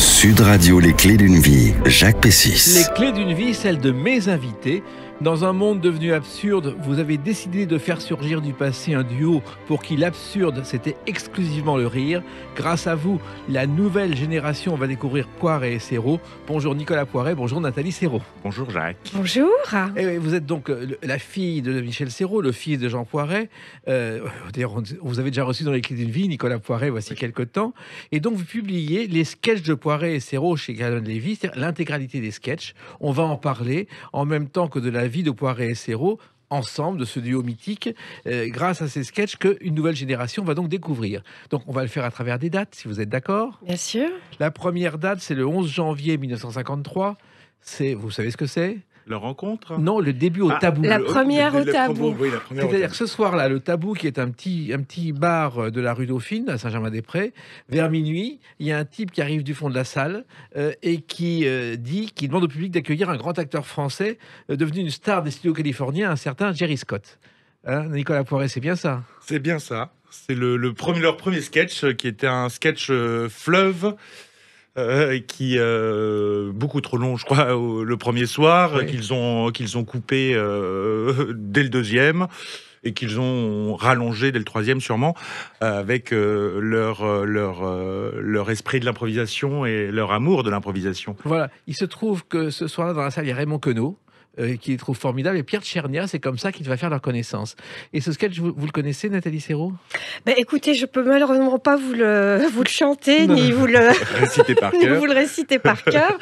Sud Radio, les clés d'une vie, Jacques Pessis. Les clés d'une vie, celles de mes invités. Dans un monde devenu absurde, vous avez décidé de faire surgir du passé un duo pour qui l'absurde, c'était exclusivement le rire. Grâce à vous, la nouvelle génération va découvrir Poiret et Serrault. Bonjour Nicolas Poiret, bonjour Nathalie Serrault. Bonjour Jacques. Bonjour. Et eh vous êtes donc euh, la fille de Michel Serrault, le fils de Jean Poiret. Euh, d'ailleurs, vous avez déjà reçu dans les clés d'une vie Nicolas Poiret voici quelques temps. Et donc, vous publiez les sketchs de Poiret et Serrault chez Gallon Lévy, l'intégralité des sketchs. On va en parler en même temps que de la vie de Poiré et Serrault ensemble de ce duo mythique euh, grâce à ces sketchs qu'une nouvelle génération va donc découvrir. Donc on va le faire à travers des dates, si vous êtes d'accord. Bien sûr. La première date, c'est le 11 janvier 1953. C'est, vous savez ce que c'est leur rencontre Non, le début au tabou. La première au tabou. C'est-à-dire ce soir-là, le tabou qui est un petit, un petit bar euh, de la rue Dauphine, à Saint-Germain-des-Prés, vers minuit, il y a un type qui arrive du fond de la salle euh, et qui euh, dit, qu'il demande au public d'accueillir un grand acteur français devenu une star des studios californiens, un certain Jerry Scott. Hein, Nicolas Poiret, c'est bien ça C'est bien ça. C'est le, le premier, leur premier sketch qui était un sketch fleuve euh, qui euh, beaucoup trop long, je crois, le premier soir, qu'ils ont qu'ils ont coupé euh, dès le deuxième et qu'ils ont rallongé dès le troisième sûrement avec leur leur leur esprit de l'improvisation et leur amour de l'improvisation. Voilà, il se trouve que ce soir-là dans la salle il y a Raymond Queneau, euh, qui les trouve formidables. Et Pierre Tchernia, c'est comme ça qu'il va faire leur connaissance. Et ce sketch, vous, le connaissez, Nathalie Serrault bah, Écoutez, je peux malheureusement pas vous le, vous le chanter, ni vous le... réciter par vous le réciter par cœur.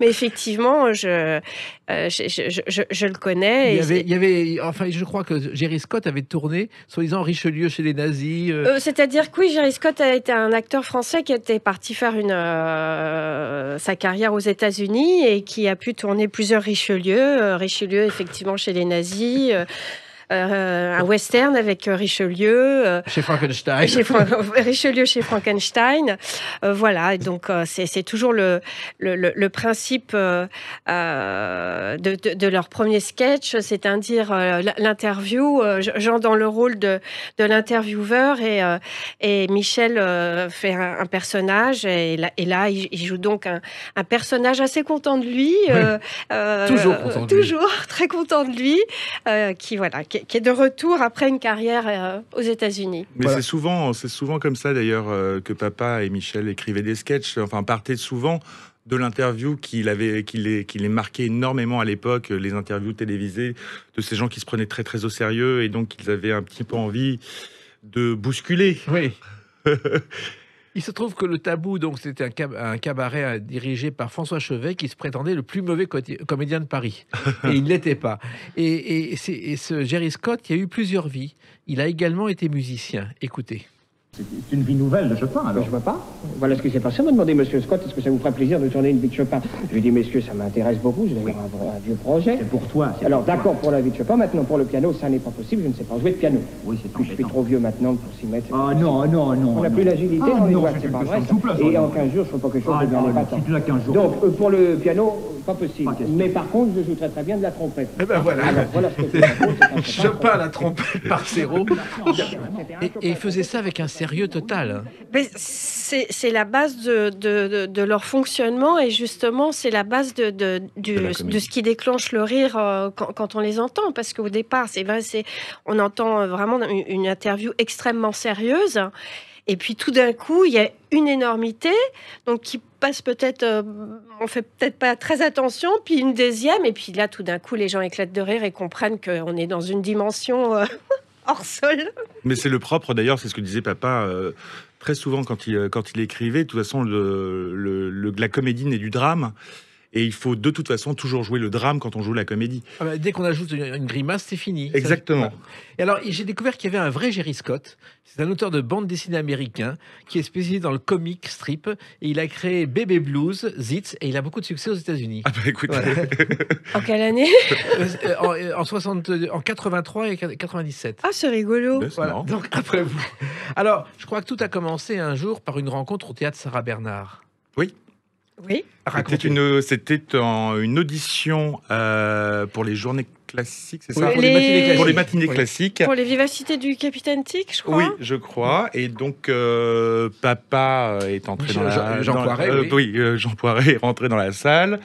Mais effectivement, je, euh, je, je, je, le connais. Il y, avait, enfin, je crois que Jerry Scott avait tourné, soi-disant Richelieu chez les nazis. Euh. C'est-à-dire que oui, Jerry Scott a été un acteur français qui était parti faire une, sa carrière aux États-Unis et qui a pu tourner plusieurs Richelieu, Richelieu, effectivement, chez les nazis. Euh, euh, un western avec euh, euh, Richelieu. chez Frankenstein. Richelieu chez Frankenstein. voilà, donc c'est toujours le, le, principe de, leur premier sketch, c'est-à-dire l'interview, Jean dans le rôle de, l'intervieweur et, Michel fait un, personnage et là, il, joue donc un, personnage assez content de lui. toujours content très content de lui, qui voilà, qui, qui est, de retour après une carrière euh, aux États-Unis. Mais c'est souvent, c'est souvent comme ça d'ailleurs euh, que papa et Michel écrivaient des sketchs. Enfin, partaient souvent de l'interview qu'il avait, qu'il les, marquait énormément à l'époque, euh, les interviews télévisées de ces gens qui se prenaient très très au sérieux et donc ils avaient un petit peu envie de bousculer. Oui. Il se trouve que le tabou, donc, c'était un, cabaret euh, dirigé par François Chevet qui se prétendait le plus mauvais comédien de Paris. Et il ne l'était pas. Et, et, et, ce Jerry Scott, il a eu plusieurs vies. Il a également été musicien. Écoutez. C'est une vie nouvelle de Chopin, alors. je vois pas. Voilà ce qui s'est passé. On m'a demandé, monsieur Scott, est-ce que ça vous ferait plaisir de tourner une vie de Chopin Je lui ai dit, messieurs, ça m'intéresse beaucoup. je un, vieux projet. C'est pour toi. Alors, d'accord pour la vie de Chopin. Maintenant, pour le piano, ça n'est pas possible. Je ne sais pas jouer de piano. Oui, c'est possible. je suis trop vieux maintenant pour s'y mettre. Ah non, non, non. On n'a plus l'agilité. Ah, non, c'est pas vrai. Et en 15 jours, je ne pas que ah, non, Donc, euh, pour le piano, pas possible. Mais par contre, je joue très très bien de la trompette. Eh ben voilà. Chopin, la trompette par zéro. Et il faisait ça avec un sérieux total. C'est la base de, leur fonctionnement et justement, c'est la base de, de ce qui déclenche le rire euh, quand, on les entend. Parce qu'au départ, c'est vrai, on entend euh, vraiment une, interview extrêmement sérieuse. Et puis tout d'un coup, il y a une énormité, donc qui passe peut-être, euh, on fait peut-être pas très attention, puis une deuxième, et puis là, tout d'un coup, les gens éclatent de rire et comprennent qu'on est dans une dimension. Mais c'est le propre d'ailleurs, c'est ce que disait papa euh, très souvent quand il, euh, quand il écrivait. De toute façon, le, la comédie n'est du drame. Et il faut de toute façon toujours jouer le drame quand on joue la comédie. Ah bah, dès qu'on ajoute une grimace, c'est fini. Exactement. et alors, j'ai découvert qu'il y avait un vrai Jerry Scott. C'est un auteur de bande dessinée américain qui est spécialisé dans le comic strip. Et il a créé Baby Blues, Zitz, et il a beaucoup de succès aux États-Unis. Ah bah écoute. en quelle année euh, en, euh, en 83 euh, et 97. Ah, c'est rigolo. Bah, Donc après vous. Alors, je crois que tout a commencé un jour par une rencontre au théâtre Sarah Bernard. Oui. Oui. C'était une, c'était une audition euh, pour les journées classiques, c'est ça Pour les matinées, classiques. Pour les, vivacités du Capitaine Tic, je crois. Oui, je crois. Et donc, euh, papa est entré dans la... Euh, oui. est rentré dans la salle.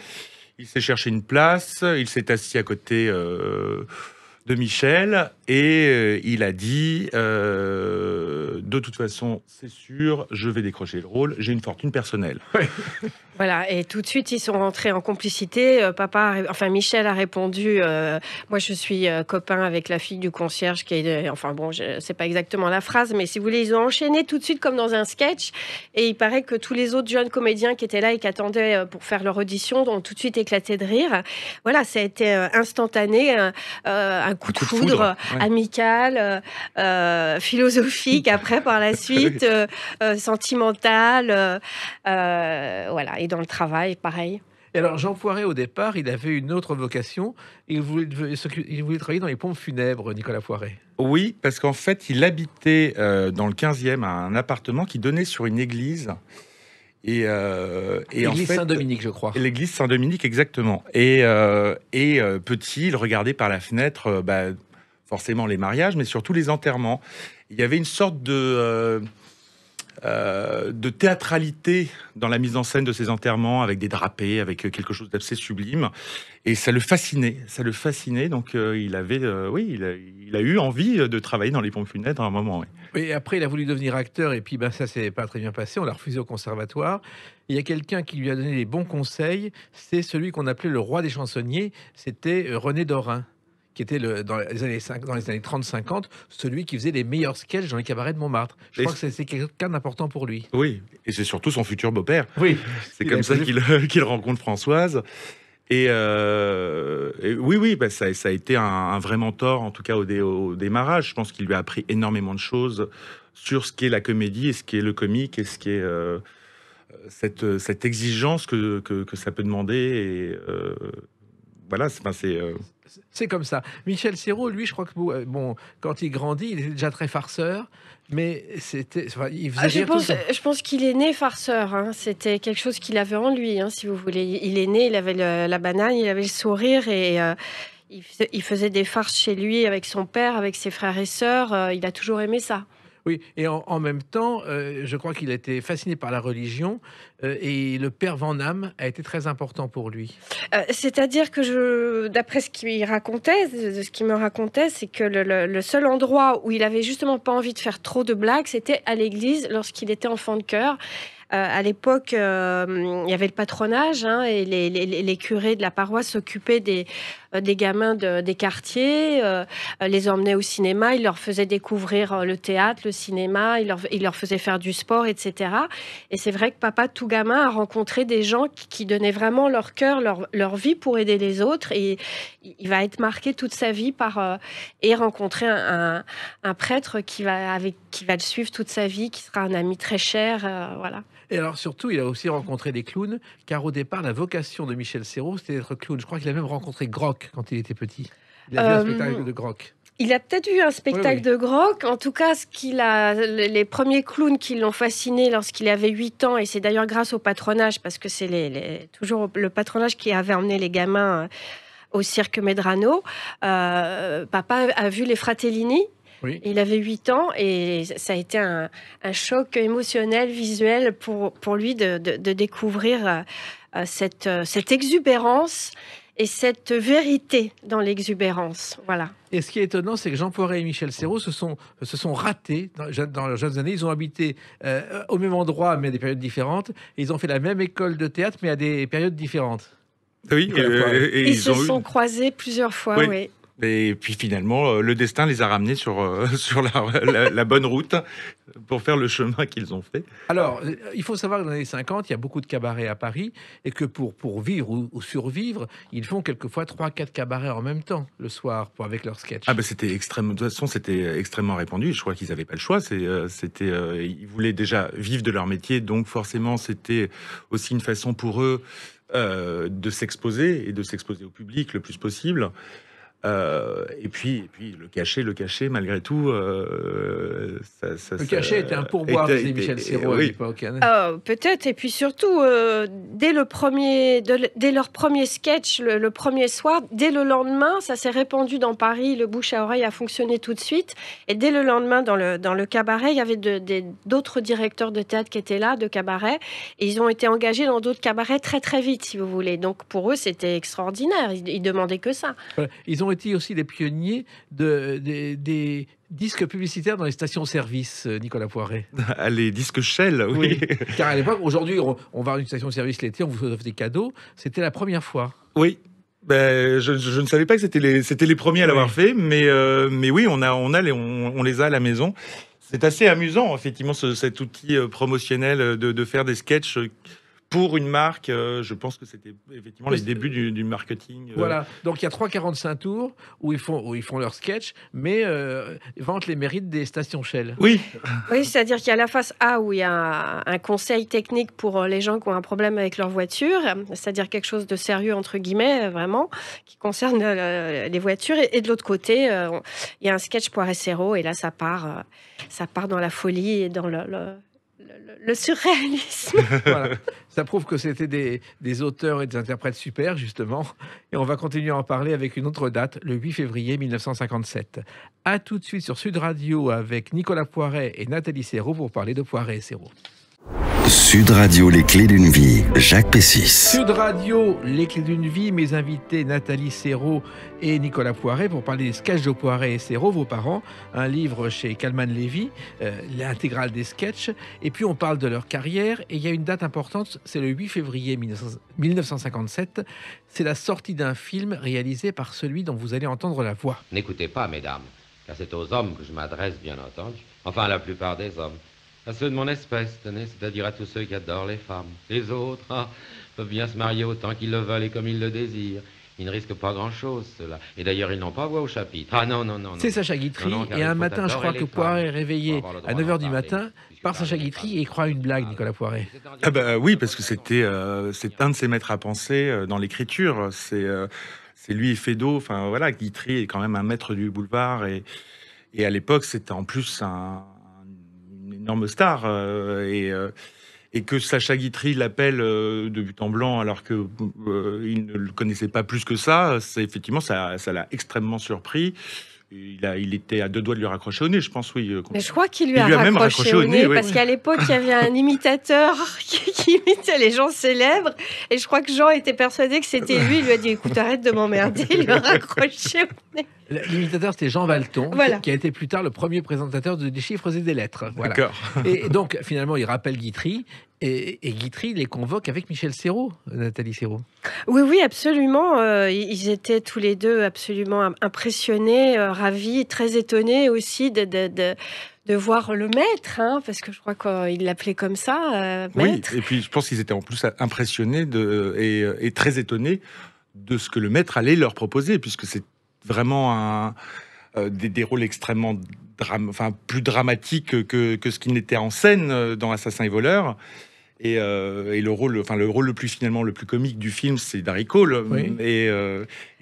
Il s'est cherché une place. Il s'est assis à côté de Michel et il a dit de toute façon c'est sûr je vais décrocher le rôle j'ai une fortune personnelle Oui Voilà, et tout de suite, ils sont rentrés en complicité. Euh, papa, enfin, Michel a répondu euh, Moi, je suis euh, copain avec la fille du concierge qui est. enfin, bon, je sais pas exactement la phrase, mais si vous voulez, ils ont enchaîné tout de suite comme dans un sketch. Et il paraît que tous les autres jeunes comédiens qui étaient là et qui attendaient pour faire leur audition ont tout de suite éclaté de rire. Voilà, ça a été instantané, un, coup, de, foudre, amical, philosophique, après, par la suite, sentimental. voilà dans le travail, pareil. Et alors, Jean Poiret, au départ, il avait une autre vocation. Il voulait, il voulait travailler dans les pompes funèbres, Nicolas Poiret. Oui, parce qu'en fait, il habitait euh, dans le 15e un appartement qui donnait sur une église. Et, l'église euh, en Saint-Dominique, je crois. L'église Saint-Dominique, exactement. Et, euh, petit, il regardait par la fenêtre, bah, forcément les mariages, mais surtout les enterrements. Il y avait une sorte de euh, de théâtralité dans la mise en scène de ses enterrements, avec des drapés, avec euh, quelque chose d'assez sublime. Et ça le fascinait, ça le fascinait. Donc euh, il avait, oui, il a, eu envie de travailler dans les pompes funèbres à un moment. Et après, il a voulu devenir acteur, et puis ben, ça s'est pas très bien passé. On l'a refusé au conservatoire. Il y a quelqu'un qui lui a donné les bons conseils. C'est celui qu'on appelait le roi des chansonniers. C'était René Dorin qui était le, dans, les années dans les années 30-50 celui qui faisait les meilleurs sketchs dans les cabarets de Montmartre. Je crois que c'est quelqu'un d'important pour lui. Oui, et c'est surtout son futur beau-père. Oui. C'est comme ça qu'il rencontre Françoise. Et, euh, oui, oui, bah, ça, ça, a été un, vrai mentor, en tout cas au, démarrage. Je pense qu'il lui a appris énormément de choses sur ce qu'est la comédie et ce qu'est le comique et ce qu'est euh, cette, cette, exigence que, que, ça peut demander. Et euh, voilà, c'est. Euh, c'est comme ça. Michel Serrault, lui, je crois que euh, bon, quand il grandit, il est déjà très farceur, mais c'était, il faisait ah, je pense, ça. Je pense qu'il est né farceur. Hein. C'était quelque chose qu'il avait en lui, hein, si vous voulez. Il est né, il avait la banane, il avait le sourire et. Euh, il, faisait des farces chez lui avec son père, avec ses frères et sœurs. Euh, il a toujours aimé ça. Oui, et en, même temps, euh, je crois qu'il était fasciné par la religion euh, et le père Van Damme a été très important pour lui. Euh, c'est-à-dire que je, d'après ce qu'il racontait, ce qu'il me racontait, c'est que le, seul endroit où il avait justement pas envie de faire trop de blagues, c'était à l'église lorsqu'il était enfant de cœur. à l'époque, il y avait le patronage hein, et les, curés de la paroisse s'occupaient des, euh, des gamins des quartiers, euh, euh, les emmenait au cinéma, il leur faisait découvrir le théâtre, le cinéma, il leur, il faisait faire du sport, etc. Et c'est vrai que papa, tout gamin, a rencontré des gens qui, donnaient vraiment leur cœur, leur, vie pour aider les autres. Et il va être marqué toute sa vie par et rencontrer un, un prêtre qui va, avec, qui va le suivre toute sa vie, qui sera un ami très cher. voilà. Et alors surtout, il a aussi rencontré des clowns, car au départ, la vocation de Michel Serrault, c'était d'être clown. Je crois qu'il a même rencontré Grock quand il était petit. Il a vu un euh, spectacle de Grock. Il a peut-être vu un spectacle de Grock. En tout cas, ce qu'il a, les premiers clowns qui l'ont fasciné lorsqu'il avait 8 ans, et c'est d'ailleurs grâce au patronage, parce que c'est toujours le patronage qui avait emmené les gamins euh, au cirque Medrano. Euh, papa a vu les Fratellini il avait 8 ans et ça a été un, choc émotionnel, visuel pour, pour lui de, découvrir euh, euh, cette, euh, cette exubérance et cette vérité dans l'exubérance. Voilà. Et ce qui est étonnant, c'est que Jean Poiret et Michel Serrault se sont, se sont ratés dans, leurs jeunes années. Ils ont habité au même endroit, mais à des périodes différentes. ils ont fait la même école de théâtre, mais à des périodes différentes. Oui, et, ils, se sont croisés plusieurs fois. oui. Et puis finalement, euh, le destin les a ramenés sur, euh, sur la, bonne route pour faire le chemin qu'ils ont fait. Alors, il faut savoir que dans les années 50, il y a beaucoup de cabarets à Paris et que pour, pour vivre ou, survivre, ils font quelquefois 3-4 cabarets en même temps le soir pour, avec leurs sketch. Ah ben c'était extrême, de toute façon, c'était extrêmement répandu. Je crois qu'ils n'avaient pas le choix. Euh, c'était, ils voulaient déjà vivre de leur métier, donc forcément, c'était aussi une façon pour eux de s'exposer et de s'exposer au public le plus possible. Euh, et puis, puis le cachet, le cachet, malgré tout. Euh, ça, ça, le cachet était un pourboire, Michel Serrault hein. ah, Peut-être, et puis surtout, euh, dès, le premier, dès leur premier sketch, le, premier soir, dès le lendemain, ça s'est répandu dans Paris, le bouche à oreille a fonctionné tout de suite. Et dès le lendemain, dans le, dans le cabaret, il y avait d'autres directeurs de théâtre qui étaient là, de cabaret, et ils ont été engagés dans d'autres cabarets très très vite, si vous voulez. Donc pour eux, c'était extraordinaire, ils, demandaient que ça. Ils ont ont aussi les pionniers de, des disques publicitaires dans les stations-service, euh, Nicolas Poiret. Ah, les disques Shell, oui. Car à l'époque, aujourd'hui, on, va à une station-service l'été, on vous offre des cadeaux. C'était la première fois. Oui. Ben, je, ne savais pas que c'était les, c'était les premiers à l'avoir fait, mais, euh, mais oui, on, a, on, a les, les a à la maison. C'est assez amusant, effectivement, cet outil euh, promotionnel de, de, faire des sketchs pour une marque, euh, je pense que c'était effectivement les débuts du, marketing. Euh. Voilà, donc il y a 3,45 tours où ils font, où ils font leur sketch, mais euh, vantent les mérites des stations Shell. Oui. Oui, c'est-à-dire qu'il y a la face A où il y a un conseil technique pour euh, les gens qui ont un problème avec leur voiture, c'est-à-dire quelque chose de sérieux, entre guillemets, vraiment, qui concerne les voitures. Et, de l'autre côté, il y a un sketch pour SRO, et là, ça part, ça part dans la folie et dans le le, surréalisme. Ça prouve que c'était des, auteurs et des interprètes super, justement. Et on va continuer à en parler avec une autre date, le 8 février 1957. À tout de suite sur Sud Radio avec Nicolas Poiret et Nathalie Serrault pour parler de Poiret et Serrault. Sud Radio, les clés d'une vie, Jacques Pessis. Sud Radio, les clés d'une vie, mes invités Nathalie Serrault et Nicolas Poiret pour parler des sketchs de Poiret et Serrault, vos parents, un livre chez Calman Levy, euh, l'intégrale des sketchs. Et puis on parle de leur carrière et il y a une date importante, c'est le 8 février 1957. C'est la sortie d'un film réalisé par celui dont vous allez entendre la voix. N'écoutez pas, mesdames, car c'est aux hommes que je m'adresse, bien entendu. Enfin, la plupart des hommes à ceux de mon espèce, tenez, c'est-à-dire à tous ceux qui adorent les femmes. Les autres ah, peuvent bien se marier autant qu'ils le veulent et comme ils le désirent. Ils ne risquent pas grand-chose, cela. Et d'ailleurs, ils n'ont pas voix au chapitre. Ah non, non, non. C'est Sacha Guitry. et un matin, je crois que Poiret est réveillé à 9h du matin par Sacha Guitry et croit une blague, ah. Nicolas Poiret. Ah bah oui, parce que c'était euh, c'est un de ses maîtres à penser euh, dans l'écriture. C'est euh, c'est lui et Fedo. Enfin voilà, Guitry est quand même un maître du boulevard. Et, et à l'époque, c'était en plus un énorme star euh, euh, et que Sacha Guitry l'appelle euh, de but en blanc alors qu'il ne le connaissait pas plus que ça, c'est effectivement ça, l'a extrêmement surpris. Il, était à deux doigts de lui raccrocher au nez, je pense, oui. Mais je crois qu'il lui, a, même raccroché au nez. parce qu'à l'époque, il y avait un imitateur qui, qui, imitait les gens célèbres. Et je crois que Jean était persuadé que c'était lui. Il lui a dit Écoute, arrête de m'emmerder, il lui a raccroché au nez. L'imitateur, c'était Jean Valton, qui a été plus tard le premier présentateur de, des chiffres et des lettres. Voilà. Et donc, finalement, il rappelle Guitry. Et, Guitry les convoque avec Michel Serrault, Nathalie Serrault. Oui, oui, absolument. Euh, ils étaient tous les deux absolument impressionnés, euh, ravis, très étonnés aussi de, voir le maître, hein, parce que je crois qu'il l'appelait comme ça. Euh, oui, et puis je pense qu'ils étaient en plus impressionnés et, et, très étonnés de ce que le maître allait leur proposer, puisque c'est vraiment un, euh, des, rôles extrêmement drame enfin, plus dramatiques que, que ce qui n'était en scène euh, dans Assassin et voleur. Et, euh, et, le rôle, enfin le rôle le plus finalement le plus comique du film, c'est Darry Cole. Et,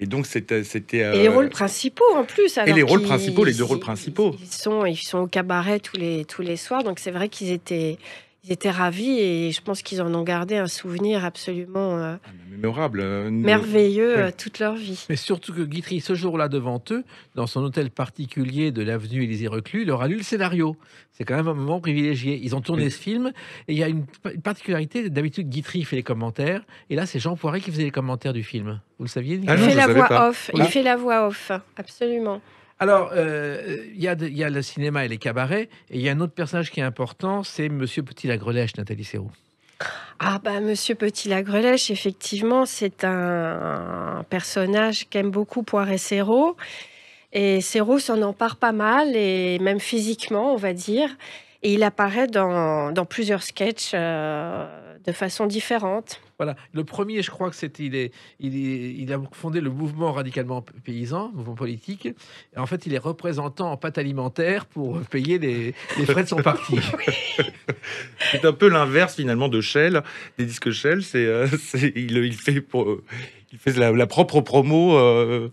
et, donc c'était, et les rôles principaux en plus. et les rôles principaux, les deux rôles principaux. Ils sont, ils sont au cabaret tous les tous les soirs, donc c'est vrai qu'ils étaient ils étaient ravis et je pense qu'ils en ont gardé un souvenir absolument euh, ah, mémorable, hein, merveilleux euh, toute leur vie. Mais surtout que Guitry, ce jour-là devant eux, dans son hôtel particulier de l'avenue Élysée-Reclus, leur a lu le scénario. C'est quand même un moment privilégié. Ils ont tourné ce film et il y a une, particularité. D'habitude, Guitry fait les commentaires et là, c'est Jean Poiret qui faisait les commentaires du film. Vous le saviez ah Il fait la voix off. Il fait la voix off, absolument. Alors, euh, il y, a le cinéma et les cabarets, et il y a un autre personnage qui est important, c'est Monsieur Petit Lagrelèche, Nathalie Serrault. Ah bah Monsieur Petit Lagrelèche, effectivement, c'est un, personnage qu'aime beaucoup Poiré Serrault. Et Serrault s'en empare pas mal, et même physiquement, on va dire. Et il apparaît dans, dans plusieurs sketchs euh, de façon différente. Voilà, le premier, je crois que c'était, il, est, il, est, il a fondé le mouvement radicalement paysan, mouvement politique. Et en fait, il est représentant en pâte alimentaire pour payer les, les frais de son parti. c'est un peu l'inverse finalement de Shell, des disques Shell. C'est, euh, il, fait pour, il fait la, propre promo. Euh,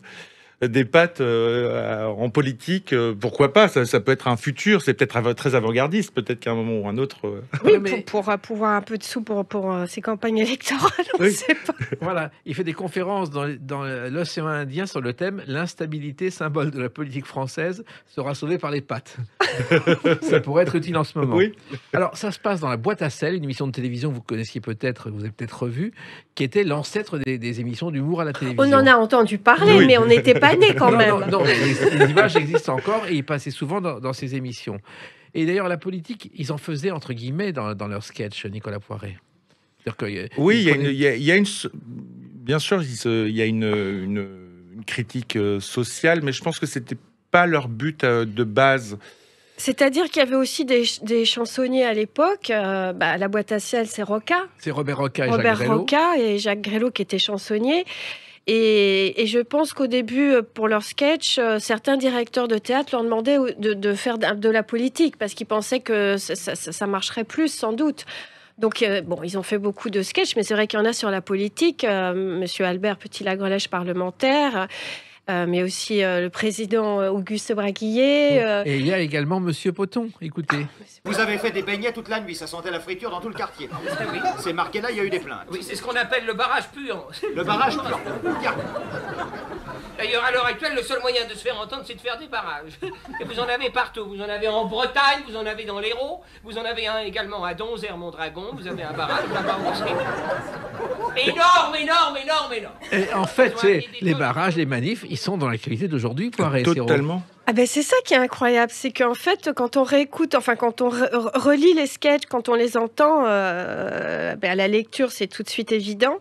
des pattes euh, en politique, euh, pourquoi pas ça, peut être un futur, c'est peut-être très avant-gardiste, peut-être qu'à un moment ou un autre. Euh. Oui, pour, pouvoir un peu de sous pour, pour ses campagnes électorales, on ne sait pas. Voilà, il fait des conférences dans, l'océan Indien sur le thème L'instabilité, symbole de la politique française, sera sauvée par les pattes. ça pourrait être utile en ce moment. Oui. Alors, ça se passe dans la boîte à sel, une émission de télévision que vous connaissiez peut-être, vous avez peut-être revu, qui était l'ancêtre des, émissions d'humour à la télévision. On en a entendu parler, mais on n'était pas quand même. Non, les, images existent encore et ils passaient souvent dans, ces émissions. Et d'ailleurs, la politique, ils en faisaient entre guillemets dans, leur sketch, Nicolas Poiret. Que, euh, oui, il y, a, une. Bien sûr, il y a une, critique euh, sociale, mais je pense que c'était pas leur but euh, de base. C'est-à-dire qu'il y avait aussi des, chansonniers à l'époque. Bah, la boîte à ciel, c'est Roca. C'est Robert Roca et Robert Jacques Robert Roca et Jacques Grélo, qui étaient chansonniers. Et, je pense qu'au début, euh, pour leur sketch, euh, certains directeurs de théâtre leur demandaient de, de faire de la politique parce qu'ils pensaient que ça, marcherait plus, sans doute. Donc, euh, bon, ils ont fait beaucoup de sketchs, mais c'est vrai qu'il y en a sur la politique. Monsieur Albert Petit-Lagrelèche, parlementaire. Euh, mais aussi euh, le président euh, Auguste Braguillet. Et il y a également Monsieur Poton, écoutez. Ah, vous avez fait des beignets toute la nuit, ça sentait la friture dans tout le quartier. Ah, c'est marqué là, il y a eu des plaintes. Oui, c'est ce qu'on appelle le barrage pur. Le barrage pur. D'ailleurs, à l'heure actuelle, le seul moyen de se faire entendre, c'est de faire des barrages. Et vous en avez partout. Vous en avez en Bretagne, vous en avez dans l'Hérault, vous en avez un également à donzère dragon vous avez un barrage là-bas Énorme, énorme, énorme, énorme. Et en fait, les barrages, les manifs, ils sont dans l'actualité d'aujourd'hui, Poiré. Totalement. Ah ben, c'est ça qui est incroyable, c'est qu'en fait quand on réécoute, enfin quand on relit les sketchs, quand on les entend, euh, ben, à la lecture c'est tout de suite évident.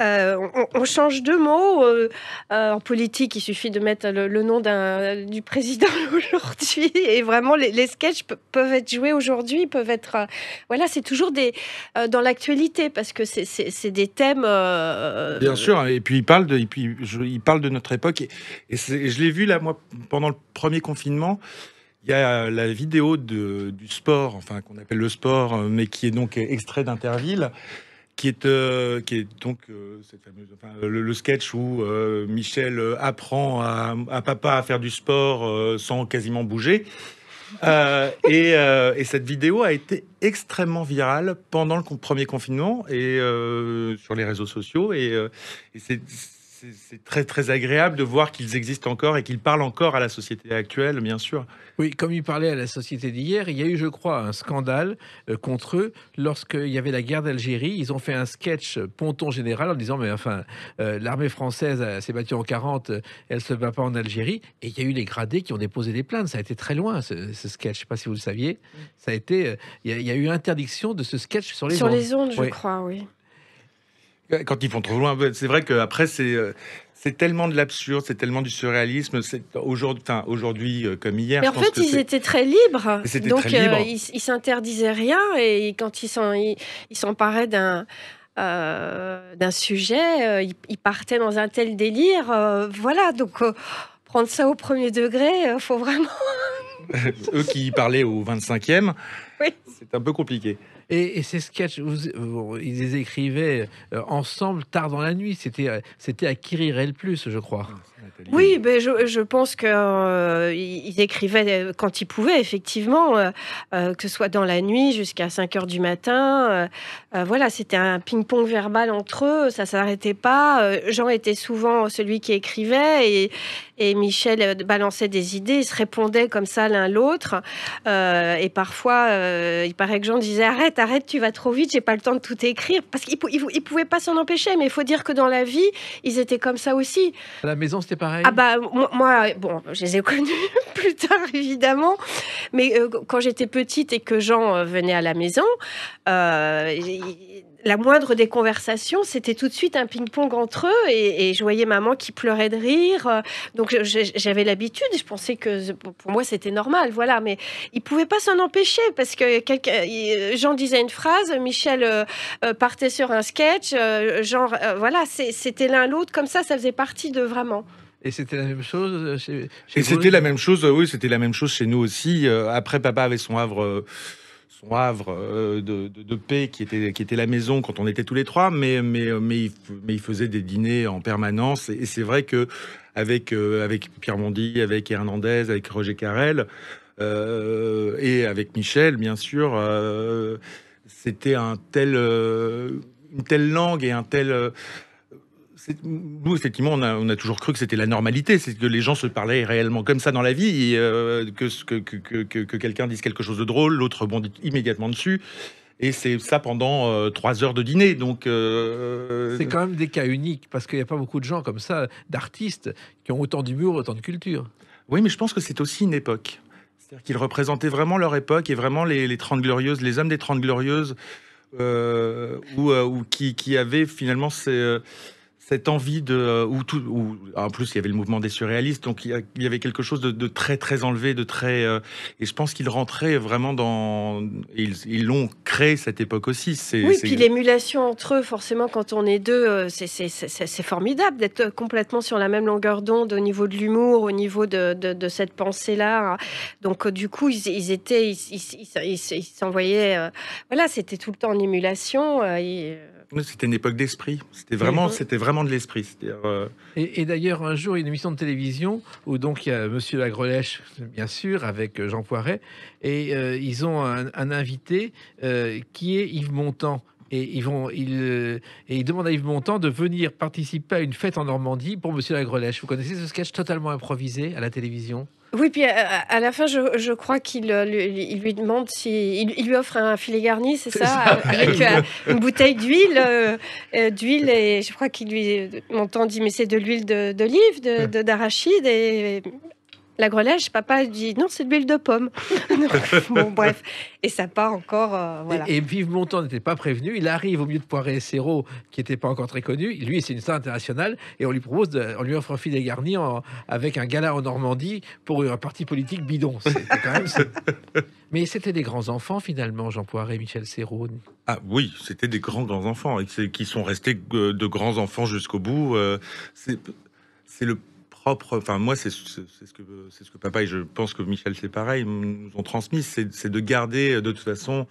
Euh, on, change de mots. Euh, en politique, il suffit de mettre le, nom du président aujourd'hui et vraiment les, les sketchs peuvent être joués aujourd'hui, peuvent être voilà c'est toujours des dans l'actualité parce que c'est des thèmes. Bien sûr et puis il parle de, puis il parle de notre époque et, et je l'ai vu là moi pendant le premier confinement, il y a la vidéo de, du sport, enfin qu'on appelle le sport, euh, mais qui est donc extrait d'Interville, qui est, euh, qui est donc euh, le, sketch où Michel apprend à, papa à faire du sport sans quasiment bouger. Et, cette vidéo a été extrêmement virale pendant le premier confinement et sur les réseaux sociaux. et c'est c'est très très agréable de voir qu'ils existent encore et qu'ils parlent encore à la société actuelle, bien sûr. Oui, comme ils parlaient à la société d'hier, il y a eu, je crois, un scandale euh, contre eux lorsqu'il y avait la guerre d'Algérie. Ils ont fait un sketch ponton général en disant mais enfin euh, l'armée française euh, s'est battue en 40, elle se bat pas en Algérie. Et il y a eu les gradés qui ont déposé des plaintes. Ça a été très loin ce, sketch. Je sais pas si vous le saviez. Mm. Ça a été, il y, a eu interdiction de ce sketch sur les ondes. les ondes, je crois, oui. Quand ils font trop loin, ben, c'est vrai qu'après, c'est. Euh, c'est tellement de l'absurde, c'est tellement du surréalisme. Aujourd'hui, aujourd'hui euh, comme hier. Mais en fait, ils étaient très libres. Donc, euh, ils s'interdisaient rien. Et quand ils s'emparaient d'un. d'un sujet, ils partaient dans un tel délire. voilà, donc prendre ça au premier degré, faut vraiment. Eux qui parlaient au 25e, c'est un peu compliqué. Et, ces sketchs, ils les écrivaient euh, ensemble tard dans la nuit. C'était, euh, c'était à qui rirait le plus, je crois. Ah, oui, mais je, je pense qu'ils euh, écrivaient quand ils pouvaient, effectivement, que ce soit dans la nuit jusqu'à 5 heures du matin. Euh, voilà, c'était un ping-pong verbal entre eux, ça s'arrêtait pas. Euh, Jean était souvent celui qui écrivait et, Michel euh, balançait des idées, ils se répondaient comme ça l'un l'autre. et parfois, il paraît que Jean disait arrête, arrête, tu vas trop vite, j'ai pas le temps de tout écrire. Parce qu'ils ne pouvaient pas s'en empêcher, mais il faut dire que dans la vie, ils étaient comme ça aussi. À la maison, c'était pareil Ah bah moi, bon, je les ai connus plus tard évidemment, mais quand j'étais petite et que Jean venait à la maison, la moindre des conversations, c'était tout de suite un ping-pong entre eux. Et, je voyais maman qui pleurait de rire. Donc j'avais l'habitude. Je pensais que pour moi c'était normal. Voilà. Mais ils pouvaient pas s'en empêcher parce que euh, Jean disait une phrase, Michel euh, euh, partait sur un sketch. genre, voilà, c'était l'un l'autre. Comme ça, ça faisait partie de vraiment. Et c'était la même chose Et c'était la même chose, oui, c'était la même chose chez nous aussi. après, papa avait son havre son havre euh, de, paix qui était, qui était la maison quand on était tous les trois, mais, mais, mais, il, mais il faisait des dîners en permanence. Et, c'est vrai que avec, euh, avec Pierre Mondy, avec Hernandez, avec Roger Carrel euh, et avec Michel, bien sûr, c'était un tel, une telle langue et un tel nous, effectivement, on a, toujours cru que c'était la normalité, c'est que les gens se parlaient réellement comme ça dans la vie, euh, que, que, que, que, quelqu'un dise quelque chose de drôle, l'autre bondit immédiatement dessus. Et c'est ça pendant euh, trois heures de dîner. Donc, euh, C'est quand même des cas uniques, parce qu'il n'y a pas beaucoup de gens comme ça, d'artistes, qui ont autant d'humour, autant de culture. Oui, mais je pense que c'est aussi une époque. C'est-à-dire qu'ils représentaient vraiment leur époque et vraiment les, les 30 Glorieuses, les hommes des Trente Glorieuses, ou, qui, qui avaient finalement ces cette envie de euh, ou tout ou en plus il y avait le mouvement des surréalistes donc il y, avait quelque chose de, très très enlevé de très euh, et je pense qu'ils rentraient vraiment dans ils l'ont créé cette époque aussi c'est oui puis l'émulation entre eux forcément quand on est deux euh, c'est formidable d'être complètement sur la même longueur d'onde au niveau de l'humour au niveau de, cette pensée là hein. donc du coup ils, étaient ils s'envoyaient voilà c'était tout le temps en émulation et, c'était une époque d'esprit. C'était vraiment, c'était vraiment de l'esprit. Euh, et, d'ailleurs, un jour, une émission de télévision où donc il y a Monsieur Lagrelèche, bien sûr, avec euh, Jean Poiret, et euh, ils ont un, invité qui est Yves Montand. Et ils, vont, ils, et ils demandent à Yves Montand de venir participer à une fête en Normandie pour Monsieur Lagrelèche. Vous connaissez ce sketch totalement improvisé à la télévision oui, puis euh, à, la fin, je, crois qu'il euh, lui, demande si il, lui offre un filet garni, c'est ça, avec euh, une bouteille d'huile, d'huile et je crois qu'il lui mon dit mais c'est de l'huile d'olive, de, d'arachide et la papa dit non, c'est de l'huile de pomme. bon, bref. Et ça part encore. Euh, et, et Vive n'était pas prévenu. Il arrive au milieu de Poiré et Serrault, qui n'était pas encore très connu. Lui, c'est une star internationale. Et on lui propose, de, on lui offre un filet garni avec un gala en Normandie pour un parti politique bidon. Mais c'était des grands enfants, finalement, Jean Poiré, Michel Serrault. Ah oui, c'était des grands, grands enfants. Et qui sont restés euh, de grands enfants jusqu'au bout. Euh, c'est le enfin moi c'est ce que c'est ce que papa et je pense que Michel c'est pareil nous ont transmis, c'est de garder euh, de toute façon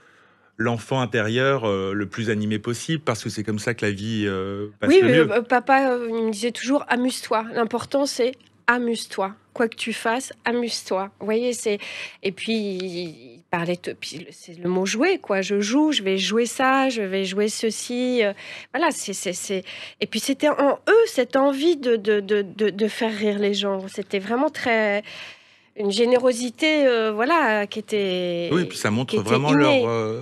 l'enfant intérieur euh, le plus animé possible parce que c'est comme ça que la vie euh, passe oui, le mieux. papa me disait toujours amuse-toi. L'important c'est amuse-toi. Quoi que tu fasses, amuse-toi. Vous voyez, c'est. Et puis, il parlait. De... C'est le mot jouer, quoi. Je joue, je vais jouer ça, je vais jouer ceci. Euh, voilà, c'est. Et puis, c'était en eux cette envie de, de, faire rire les gens. C'était vraiment très une générosité euh, voilà qui était oui puis ça montre vraiment leur euh,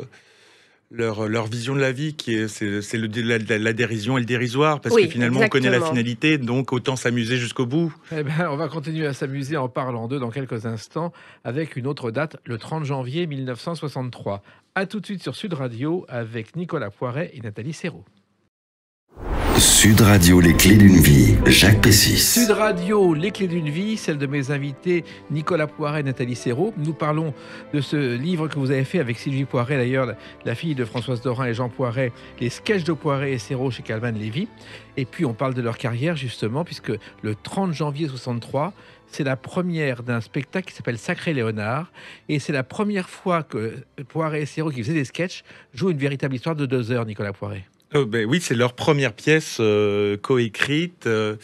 leur, vision de la vie, qui est c'est la, la, dérision et le dérisoire, parce que finalement on connaît la finalité, donc autant s'amuser jusqu'au bout. Eh ben, on va continuer à s'amuser en parlant d'eux dans quelques instants, avec une autre date, le 30 janvier 1963. A tout de suite sur Sud Radio avec Nicolas Poiret et Nathalie Serrault. Sud Radio, les clés d'une vie, Jacques Pessis. Sud Radio, les clés d'une vie, celle de mes invités Nicolas Poiret et Nathalie Serrault. Nous parlons de ce livre que vous avez fait avec Sylvie Poiret, d'ailleurs, la fille de Françoise Dorin et Jean Poiret, Les sketchs de Poiret et Serrault chez Calvin Lévy. Et puis, on parle de leur carrière, justement, puisque le 30 janvier 63, c'est la première d'un spectacle qui s'appelle Sacré Léonard. Et c'est la première fois que Poiret et Serrault, qui faisaient des sketchs, jouent une véritable histoire de deux heures, Nicolas Poiret. Oh, ben oui, c'est leur première pièce euh, coécrite. Euh,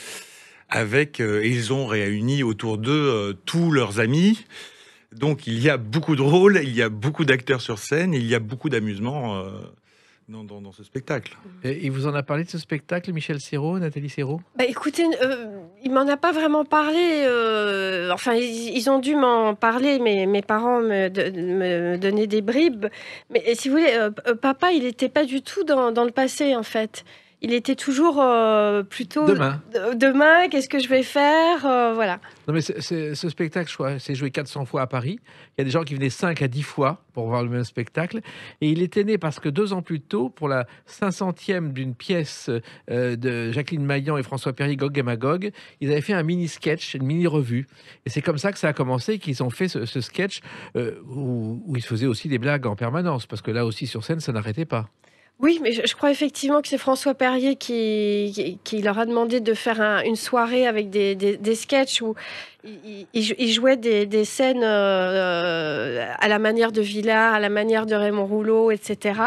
avec, euh, ils ont réuni autour d'eux tous leurs amis. Donc il y a beaucoup de rôles, il y a beaucoup d'acteurs sur scène, il y a beaucoup d'amusement dans, dans, ce spectacle. Et il vous en a parlé de ce spectacle, Michel Serrault, Nathalie Serrault bah Écoutez, euh, il m'en a pas vraiment parlé. Euh, enfin, ils, ont dû m'en parler, mais mes parents me, donnaient des bribes. Mais si vous voulez, euh, papa, il n'était pas du tout dans, le passé, en fait il était toujours euh, plutôt demain. Euh, demain, qu'est-ce que je vais faire euh, Voilà. mais ce spectacle, je c'est joué 400 fois à Paris. Il y a des gens qui venaient 5 à 10 fois pour voir le même spectacle. Et il était né parce que deux ans plus tôt, pour la 500e d'une pièce de Jacqueline Maillan et François Perry, Gog et Magog, ils avaient fait un mini sketch, une mini revue. Et c'est comme ça que ça a commencé, qu'ils ont fait ce, sketch où, où ils faisaient aussi des blagues en permanence, parce que là aussi sur scène, ça n'arrêtait pas. Oui, mais je, crois effectivement que c'est François Perrier qui, qui, leur a demandé de faire une soirée avec des, des, des sketchs où il, jouait des, scènes euh, euh, à la manière de Villard, à la manière de Raymond Rouleau, etc.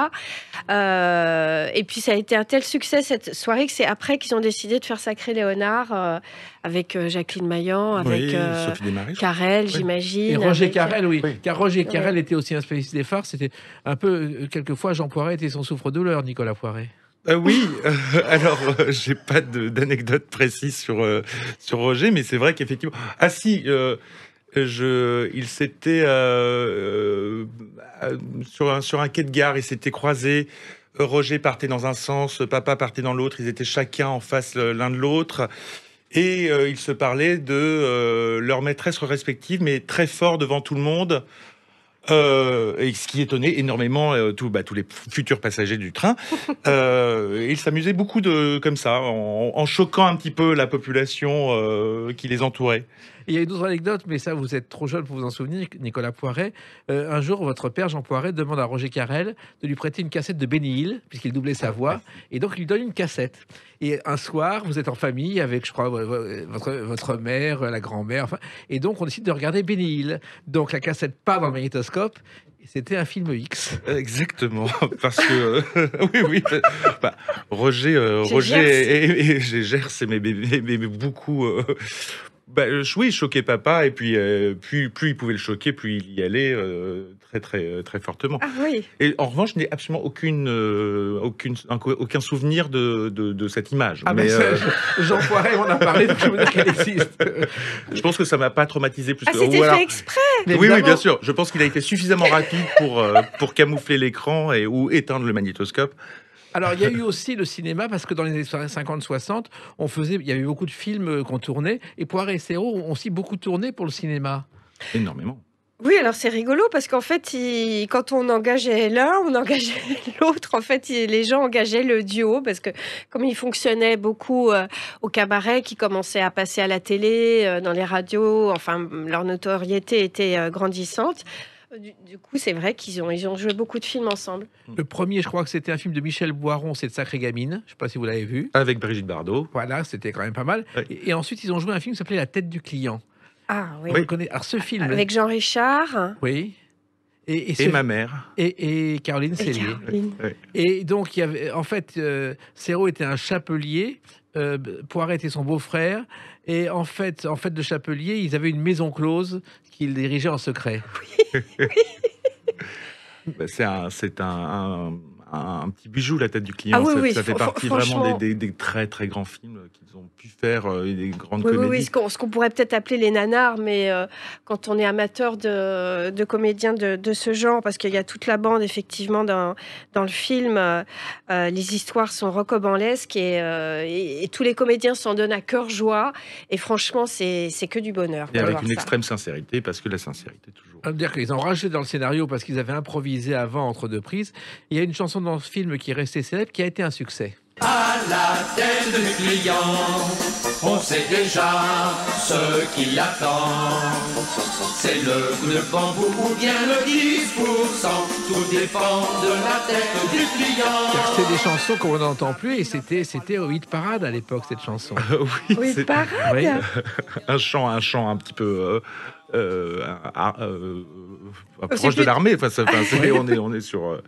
Euh, et puis ça a été un tel succès cette soirée que c'est après qu'ils ont décidé de faire sacrer Léonard avec Jacqueline Maillan, avec oui, Carrel, j'imagine. Et Roger Carrel, oui. Car Roger Carrel était aussi un spécialiste des phares. C'était un peu, quelquefois, Jean Poiret était son souffre-douleur, Nicolas Poiret. Euh, oui, alors euh, j'ai pas d'anecdote précise sur, euh, sur Roger, mais c'est vrai qu'effectivement. Ah si, je, il s'était sur, sur un quai de gare, ils s'étaient croisés. Roger partait dans un sens, papa partait dans l'autre, ils étaient chacun en face l'un de l'autre. Et ils se parlaient de leur maîtresse respective, mais très fort devant tout le monde. Euh, et ce qui étonnait énormément euh, tout, bah, tous les futurs passagers du train. Euh, ils s'amusaient beaucoup de, comme ça, en, en, choquant un petit peu la population euh, qui les entourait il y a une autre anecdote, mais ça, vous êtes trop jeune pour vous en souvenir, Nicolas Poiret. Euh, un jour, votre père, Jean Poiret, demande à Roger Carrel de lui prêter une cassette de Benny Hill, puisqu'il doublait sa voix, et donc il lui donne une cassette. Et un soir, vous êtes en famille avec, je crois, votre, votre mère, la grand-mère, enfin, et donc on décide de regarder Benny Hill. Donc la cassette part dans le magnétoscope, c'était un film X. Exactement, parce que euh, oui, oui. Euh, bah, Roger, Roger et, j'ai Gers, mais, mais beaucoup, bah, euh, oui, choquait papa, et euh, puis plus, il pouvait le choquer, plus il y allait euh, très, très, très fortement. Ah, oui. Et en revanche, je n'ai absolument aucune, aucune, aucun souvenir de, cette image. Ah, ben, mais, Jean Poiret, on a parlé, de je existe. je pense que ça m'a pas traumatisé plus ah, que... C'était fait exprès Oui, oui, bien sûr. Je pense qu'il a été suffisamment rapide pour, pour camoufler l'écran et ou éteindre le magnétoscope. Alors, il y a eu aussi le cinéma, parce que dans les années 50-60, on faisait, il y avait beaucoup de films euh, qu'on tournait, et Poiré et Serrault ont aussi beaucoup tourné pour le cinéma. Énormément. Oui, alors c'est rigolo parce qu'en fait, quand on engageait l'un, on engageait l'autre. En fait, les gens engageaient le duo parce que comme il fonctionnait beaucoup euh, au cabaret, qui commençait à passer à la télé, euh, dans les radios, enfin, leur notoriété était grandissante. Du, coup, c'est vrai qu'ils ont, ils ont joué beaucoup de films ensemble. Le premier, je crois que c'était un film de Michel Boiron, c'est de Sacré Gamine. Je ne sais pas si vous l'avez vu. Avec Brigitte Bardot. Voilà, c'était quand même pas mal. Et, ensuite, ils ont joué un film qui s'appelait La tête du client. Ah oui. oui. Connaît... Alors ce film. Avec Jean Richard. Oui. Et, et, ma mère. Et, Caroline Célier. Et donc, il avait, en fait, euh, était un chapelier euh, pour arrêter son beau-frère. Et en fait, en fait, de Chapelier, ils avaient une maison close qu'ils dirigeaient en secret. Oui, ben, c'est un, un, petit bijou, La tête du client. Ah ça, fait partie vraiment des, très très grands films qu'ils ont pu faire, euh, des grandes comédies. ce qu'on pourrait peut-être appeler les nanars, mais euh, quand on est amateur de, comédiens de, ce genre, parce qu'il y a toute la bande effectivement dans, le film, euh, les histoires sont rocambolesques et, tous les comédiens s'en donnent à cœur joie. Et franchement, c'est que du bonheur. avec une extrême sincérité, parce que la sincérité toujours on dire qu'ils ont racheté dans le scénario parce qu'ils avaient improvisé avant entre deux prises. Il y a une chanson dans ce film qui est restée célèbre, qui a été un succès. À la tête du client, on sait déjà ce qui l'attend. C'est le coup de bambou ou bien le 10%, tout dépend de la tête du client. C'est des chansons qu'on n'entend plus et c'était, c'était au hit parade à l'époque cette chanson. oui, c'est parade Un chant, un chant un petit peu... Euh, euh, euh, ah, proche de l'armée. Enfin, on, est, on est sur. Euh.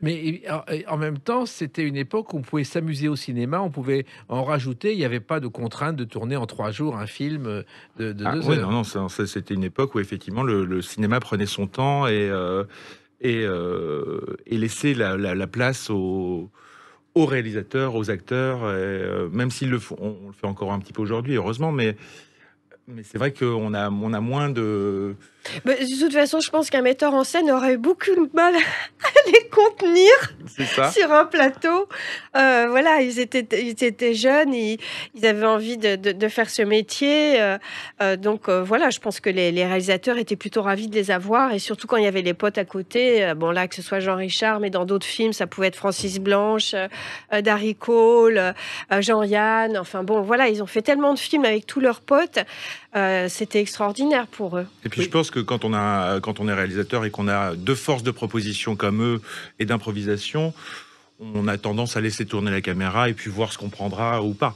Mais en même temps, c'était une époque où on pouvait s'amuser au cinéma, on pouvait en rajouter. Il n'y avait pas de contrainte de tourner en trois jours un film de, ah, deux heures. Non, non, c'était une époque où effectivement le, cinéma prenait son temps et, laissait la, place aux, réalisateurs, aux acteurs, même s'ils le font, le fait encore un petit peu aujourd'hui, heureusement, mais mais c'est vrai qu'on a, on a moins de. Bah, de toute façon, je pense qu'un metteur en scène aurait eu beaucoup de mal à les contenir sur un plateau. Euh, voilà, ils étaient, ils étaient jeunes, ils, avaient envie de, de, faire ce métier. Euh, euh, donc voilà, je pense que les, les, réalisateurs étaient plutôt ravis de les avoir. Et surtout quand il y avait les potes à côté, bon là, que ce soit Jean Richard, mais dans d'autres films, ça pouvait être Francis Blanche, Darry Cole, Jean-Yann. Enfin bon, voilà, ils ont fait tellement de films avec tous leurs potes euh, c'était extraordinaire pour eux. Et puis je pense que quand on, a, quand on est réalisateur et qu'on a deux forces de proposition comme eux et d'improvisation, on a tendance à laisser tourner la caméra et puis voir ce qu'on prendra ou pas.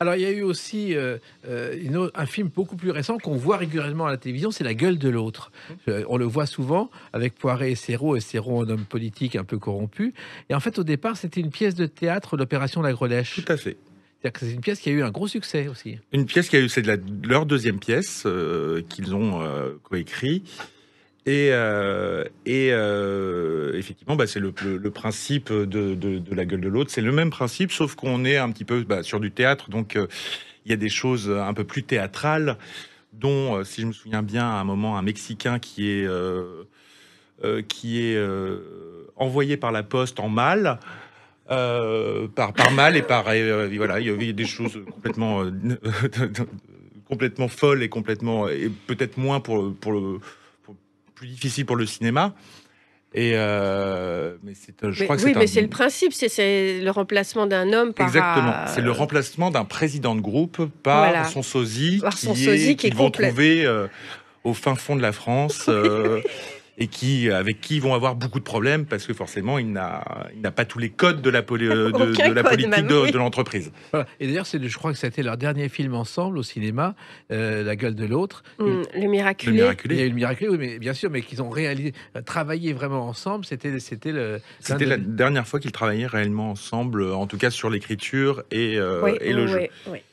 Alors il y a eu aussi euh, euh, un film beaucoup plus récent qu'on voit régulièrement à la télévision, c'est La gueule de l'autre. Mmh. on le voit souvent avec Poiret et Serrault, et Serrault un homme politique un peu corrompu. Et en fait au départ c'était une pièce de théâtre, l'opération La Grelèche. Tout à fait. C'est-à-dire que c'est une pièce qui a eu un gros succès aussi. Une pièce qui a eu, c'est leur deuxième pièce euh, qu'ils ont euh, coécrit. Et, euh, effectivement, bah, c'est le, principe de, la gueule de l'autre. C'est le même principe, sauf qu'on est un petit peu bah, sur du théâtre, donc il y a des choses un peu plus théâtrales, dont, si je me souviens bien, à un moment, un Mexicain qui est, qui est envoyé par la poste en mal. Euh, par, par mal et par euh, voilà, il y avait des choses complètement euh, complètement folles et complètement et peut-être moins pour pour le plus difficile pour le cinéma. Et mais c'est, je crois que oui, mais c'est le principe, c'est, c'est le remplacement d'un homme par exactement. C'est le remplacement d'un président de groupe par son sosie, qui est, qui qu'ils vont trouver au fin fond de la France. et qui, euh, avec qui vont avoir beaucoup de problèmes parce que forcément, il n'a pas tous les codes de la, euh, de, la politique de, l'entreprise. Et d'ailleurs, je crois que c'était leur dernier film ensemble au cinéma, euh, La gueule de l'autre. Hmm, le, miraculé. le Miraculé. Il y a eu le Miraculé, oui, mais bien sûr, mais qu'ils ont réalisé, travaillé vraiment ensemble. C'était C'était la dernière fois qu'ils travaillaient réellement ensemble, en tout cas sur l'écriture et, et le jeu.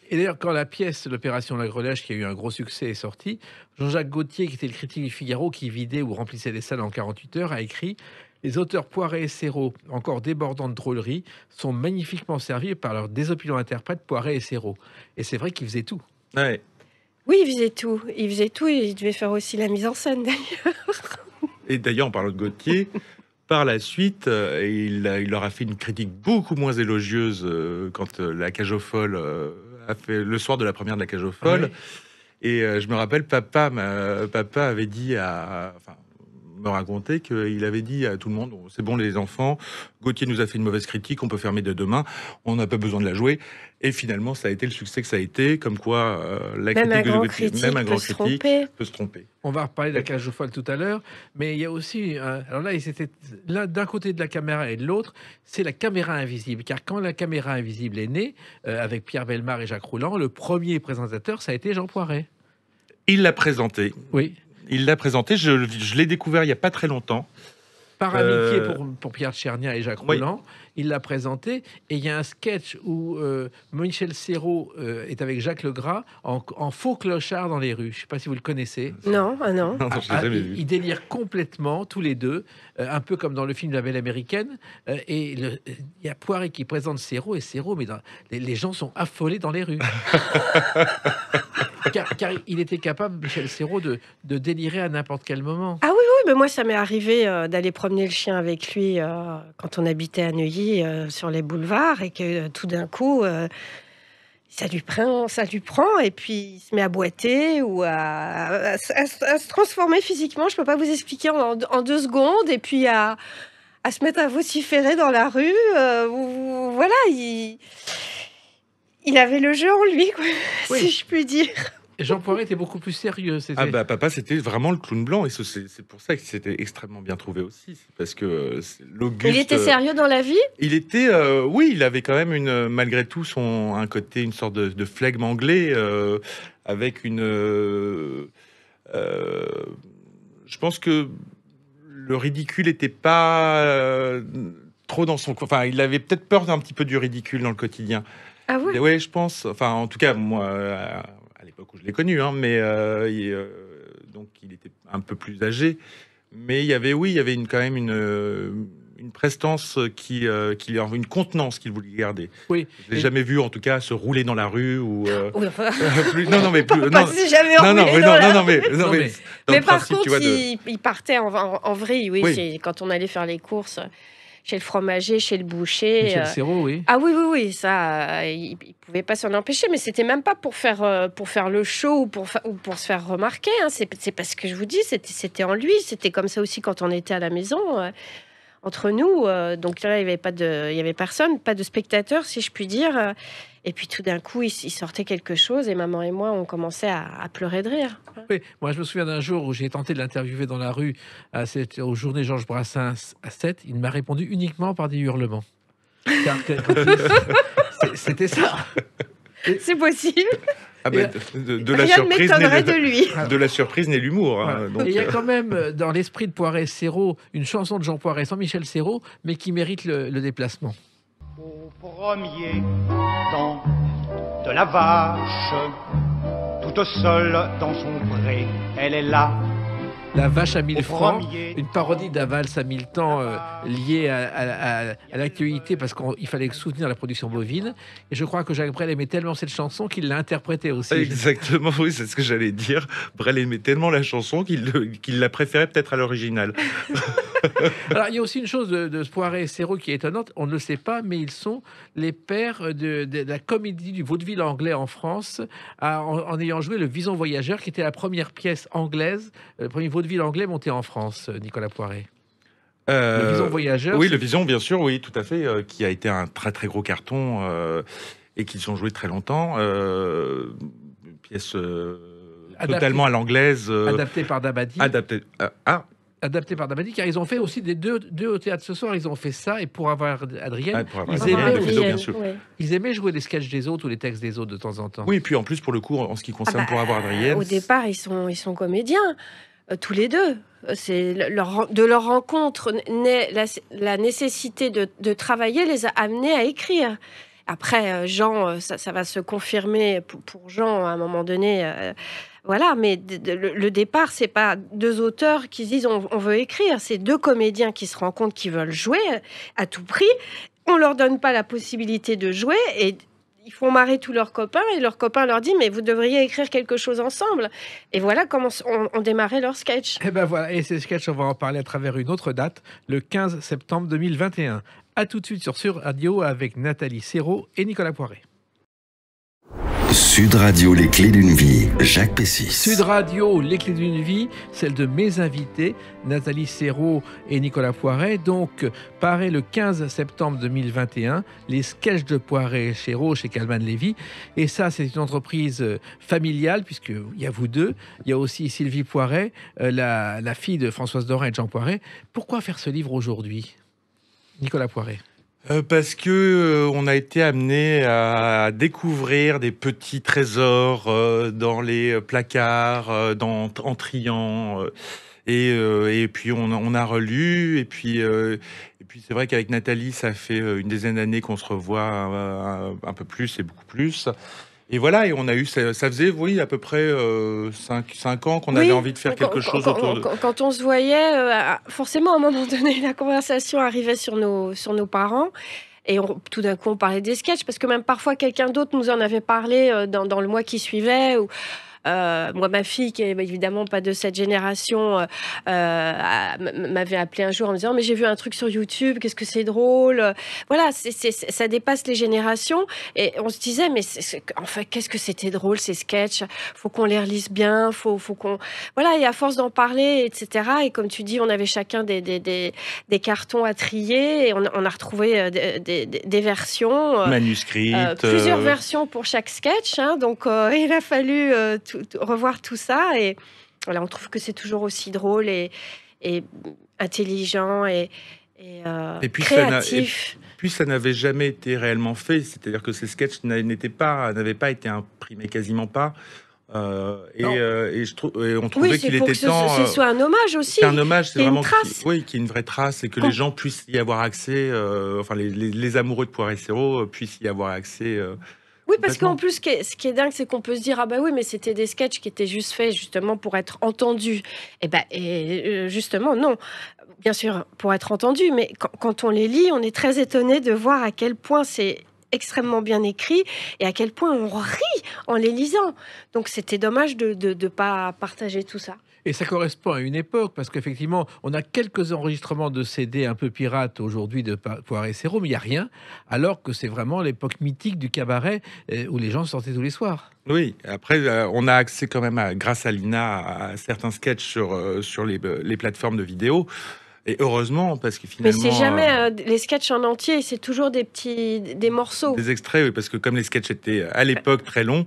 Et d'ailleurs, quand la pièce L'Opération La qui a eu un gros succès, est sortie, Jean-Jacques Gauthier, qui était le critique du Figaro, qui vidait ou remplissait les salles en 48 heures, a écrit Les auteurs Poiret et Serrault, encore débordants de drôleries, sont magnifiquement servis par leur désopilant interprète Poiret et Serrault. Et c'est vrai qu'il faisait tout. Ouais. Oui, il faisait tout. Il faisait tout. et il devait faire aussi la mise en scène, d'ailleurs. Et d'ailleurs, en parlant de Gauthier, par la suite, euh, il, il, leur a fait une critique beaucoup moins élogieuse euh, quand euh, la cage folle le soir de la première de la cage aux folles. Et euh, je me rappelle, papa, papa avait dit à, me racontait qu'il avait dit à tout le monde c'est bon les enfants, Gauthier nous a fait une mauvaise critique, on peut fermer de demain, on n'a pas besoin de la jouer. Et finalement, ça a été le succès que ça a été, comme quoi euh, la même critique, un critique, même un grand peut, critique se peut se tromper. On va reparler de la cage aux folles tout à l'heure, mais il y a aussi, alors là, d'un côté de la caméra et de l'autre, c'est la caméra invisible. Car quand la caméra invisible est née, euh, avec Pierre Belmar et Jacques Roulant, le premier présentateur, ça a été Jean Poiret. Il l'a présenté. Oui. Il l'a présenté, je, l'ai découvert il n'y a pas très longtemps. Par amitié euh, pour, Pierre Tchernia et Jacques Roland, il l'a présenté. Et il y a un sketch où euh, Michel Serrault euh, est avec Jacques Legras en, en, faux clochard dans les rues. Je ne sais pas si vous le connaissez. Non, ah non. Ah, ils il délire complètement, tous les deux, un peu comme dans le film La Belle Américaine. et il y a Poiré qui présente Serrault et Serrault, mais les gens sont affolés dans les rues. car, il était capable, Michel Serrault, de, délirer à n'importe quel moment. Ah oui, oui, mais moi, ça m'est arrivé euh, d'aller promener le chien avec lui euh, quand on habitait à Neuilly euh, sur les boulevards et que tout d'un coup. ça lui, prend, ça lui prend, et puis il se met à boiter ou à, se transformer physiquement. Je ne peux pas vous expliquer en, deux secondes. Et puis à, se mettre à vociférer dans la rue. voilà, il... Il avait le jeu en lui, si je puis dire. Jean Poiret était beaucoup plus sérieux. Ah bah papa, c'était vraiment le clown blanc et c'est pour ça que c'était extrêmement bien trouvé aussi, parce que euh, l'Auguste. Il était sérieux dans la vie. Il était, euh, oui, il avait quand même une malgré tout son un côté une sorte de, flegme anglais euh, avec une. je pense que le ridicule n'était pas trop dans son. Enfin, il avait peut-être peur d'un petit peu du ridicule dans le quotidien. Ah ouais Oui, je pense. Enfin, en tout cas, moi, euh, à l'époque où je l'ai connu, hein, mais euh, il, euh, donc il était un peu plus âgé. Mais il y avait, oui, il y avait une, quand même une, une prestance qui, euh, qui une contenance qu'il voulait garder. Oui. Je l'ai jamais vu, en tout cas, se rouler dans la rue ou. Ah non, non, mais plus. si jamais non, mais non, mais, mais, par contre, il, partait en, vrai, oui, oui. quand on allait faire les courses chez le fromager, chez le boucher. Chez le euh, sirop, oui. Ah oui, oui, oui, ça, euh, il il pouvait pas s'en empêcher, mais c'était même pas pour faire, euh, pour faire le show ou pour, pour se faire remarquer. n'est hein. C'est parce que je vous dis, c'était en lui, c'était comme ça aussi quand on était à la maison entre nous. Euh, donc là, il n'y avait pas de, il y avait personne, pas de spectateurs, si je puis dire. Et puis tout d'un coup, il, sortait quelque chose et maman et moi, on commençait à, pleurer de rire. Oui, moi je me souviens d'un jour où j'ai tenté de l'interviewer dans la rue, à cette, aux journées Georges Brassens à 7, il m'a répondu uniquement par des hurlements. C'était ça. C'est possible. Ah ben, de, la surprise lui. De la surprise n'est l'humour. Hein, il y a euh. quand même euh, dans l'esprit de Poiret Serrault une chanson de Jean Poiret sans Michel Serrault, mais qui mérite le, le déplacement. Au premier temps de la vache, toute seule dans son pré, elle est là la vache à 1000 francs, une parodie d'Avals à 1000 temps euh, liée à, l'actualité parce qu'il fallait soutenir la production bovine. Et je crois que Jacques Brel aimait tellement cette chanson qu'il l'a interprétée aussi. Exactement, oui, c'est ce que j'allais dire. Brel aimait tellement la chanson qu'il la préférait peut-être à l'original. Alors, il y a aussi une chose de, de et Serrault qui est étonnante. On ne le sait pas, mais ils sont les pères de, la comédie du vaudeville anglais en France en, ayant joué le Vison Voyageur, qui était la première pièce anglaise, euh, le premier ville anglais monté en France, Nicolas Poiret euh, le Voyageur. Oui, le vision bien sûr, oui, tout à fait, euh, qui a été un très très gros carton euh, et qu'ils ont joué très longtemps. pièce totalement à l'anglaise. adaptée par Dabadi. Adaptée. ah adaptée par Dabadi, car ils ont fait aussi des deux, deux au théâtre ce soir, ils ont fait ça, et pour avoir Adrienne, ah, ils, aimaient, Adrien, ils aimaient jouer des sketchs des autres ou les textes des autres de temps en temps. Oui, et puis en plus, pour le coup, en ce qui concerne ah bah, pour avoir Adrienne... Au départ, ils sont, ils sont comédiens. Euh, tous les deux. Euh, c'est de leur rencontre naît la, nécessité de, travailler les a amenés à écrire. Après, euh, Jean, ça, va se confirmer pour, Jean à un moment donné. voilà, mais le, départ, c'est pas deux auteurs qui se disent on, veut écrire, c'est deux comédiens qui se rencontrent, qui veulent jouer à tout prix. On leur donne pas la possibilité de jouer et ils font marrer tous leurs copains et leurs copains leur disent mais vous devriez écrire quelque chose ensemble. Et voilà comment on, démarrait leur sketch. Et eh ben voilà, et ces sketchs, on va en parler à travers une autre date, le 15 septembre 2021. À tout de suite sur Sur Radio avec Nathalie Serrault et Nicolas Poiret. Sud Radio, les clés d'une vie, Jacques Pessis. Sud Radio, les clés d'une vie, celle de mes invités, Nathalie Serrault et Nicolas Poiret. Donc, paraît le 15 septembre 2021, les sketchs de Poiret chez Roche chez Calman Lévy. Et ça, c'est une entreprise euh, familiale, puisqu'il y a vous deux. Il y a aussi Sylvie Poiret, euh, la, la fille de Françoise Dorin et Jean Poiret. Pourquoi faire ce livre aujourd'hui Nicolas Poiret euh, parce que euh, on a été amené à découvrir des petits trésors euh, dans les placards, dans, en triant. Et, puis on, a relu. Et puis, c'est vrai qu'avec Nathalie, ça fait une dizaine d'années qu'on se revoit un, peu plus et beaucoup plus. Et voilà, et on a eu, ça, faisait, oui, à peu près 5 euh, ans qu'on avait envie de faire quelque chose quand, autour de... Quand, on se voyait, euh, forcément, à un moment donné, la conversation arrivait sur nos, sur nos parents. Et tout d'un coup, on parlait des sketchs, parce que même parfois, quelqu'un d'autre nous en avait parlé euh, dans, dans le mois qui suivait. Ou euh, moi, ma fille, qui est évidemment pas de cette génération, euh, euh, m'avait appelé un jour en me disant mais j'ai vu un truc sur YouTube, qu'est-ce que c'est drôle. Voilà, c'est ça dépasse les générations et on se disait mais en fait qu'est-ce que c'était drôle ces sketchs. Faut qu'on les relise bien, faut, faut qu'on voilà et à force d'en parler, etc. Et comme tu dis, on avait chacun des, des, des, des cartons à trier et on, on a retrouvé des, des versions manuscrits plusieurs versions pour chaque sketch. Hein, donc il a fallu tout, revoir tout ça. Et voilà, on trouve que c'est toujours aussi drôle et, intelligent et, et, euh, puis créatif. Ça puis ça n'avait jamais été réellement fait, c'est-à-dire que ces sketchs n'étaient pas, n'avaient pas été imprimés quasiment pas. Euh, et, euh, et, et on trouvait qu'il était temps. ce, soit un hommage aussi. un hommage, c'est vraiment. Une trace. Qui, oui, qu'il y ait une vraie trace et que les gens puissent y avoir accès, enfin, les, amoureux de et Serrault puissent y avoir accès. Oui, parce qu'en plus, ce qui est, dingue, c'est qu'on peut se dire ah bah oui, mais c'était des sketchs qui étaient juste faits justement pour être entendus. Eh bah, et ben, justement, non. Bien sûr, pour être entendus, mais quand on les lit, on est très étonné de voir à quel point c'est extrêmement bien écrit et à quel point on rit en les lisant. Donc c'était dommage de ne pas partager tout ça. Et ça correspond à une époque, parce qu'effectivement, on a quelques enregistrements de CD un peu pirates aujourd'hui de Poiré Serrault, mais il n'y a rien, alors que c'est vraiment l'époque mythique du cabaret euh, où les gens sortaient tous les soirs. Oui, après, euh, on a accès quand même, grâce à l'INA, à certains sketchs sur, euh, sur les, plateformes de vidéo. Et heureusement, parce que finalement. Mais c'est jamais les sketchs en entier, c'est toujours des petits des morceaux. Des extraits, oui, parce que comme les sketchs étaient à l'époque très longs,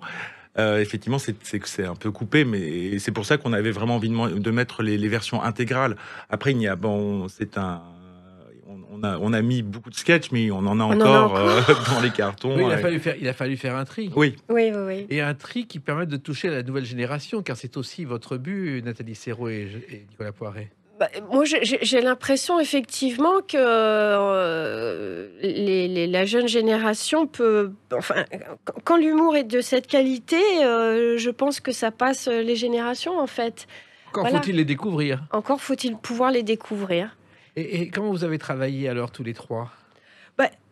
euh, effectivement, c'est que c'est un peu coupé, mais c'est pour ça qu'on avait vraiment envie de, mettre les, versions intégrales. Après, il y a, bon, c'est un. On a, on a, mis beaucoup de sketchs, mais on en a encore, euh, dans les cartons. il, a fallu faire, il a fallu faire un tri. Oui. Oui, oui, Et un tri qui permette de toucher la nouvelle génération, car c'est aussi votre but, Nathalie Serrault et Nicolas Poiret. Bah, moi, j'ai l'impression effectivement que euh, la jeune génération peut. Enfin, quand l'humour est de cette qualité, euh, je pense que ça passe les générations en fait. Encore faut-il les découvrir. Encore faut-il pouvoir les découvrir. Et, et, comment vous avez travaillé alors tous les trois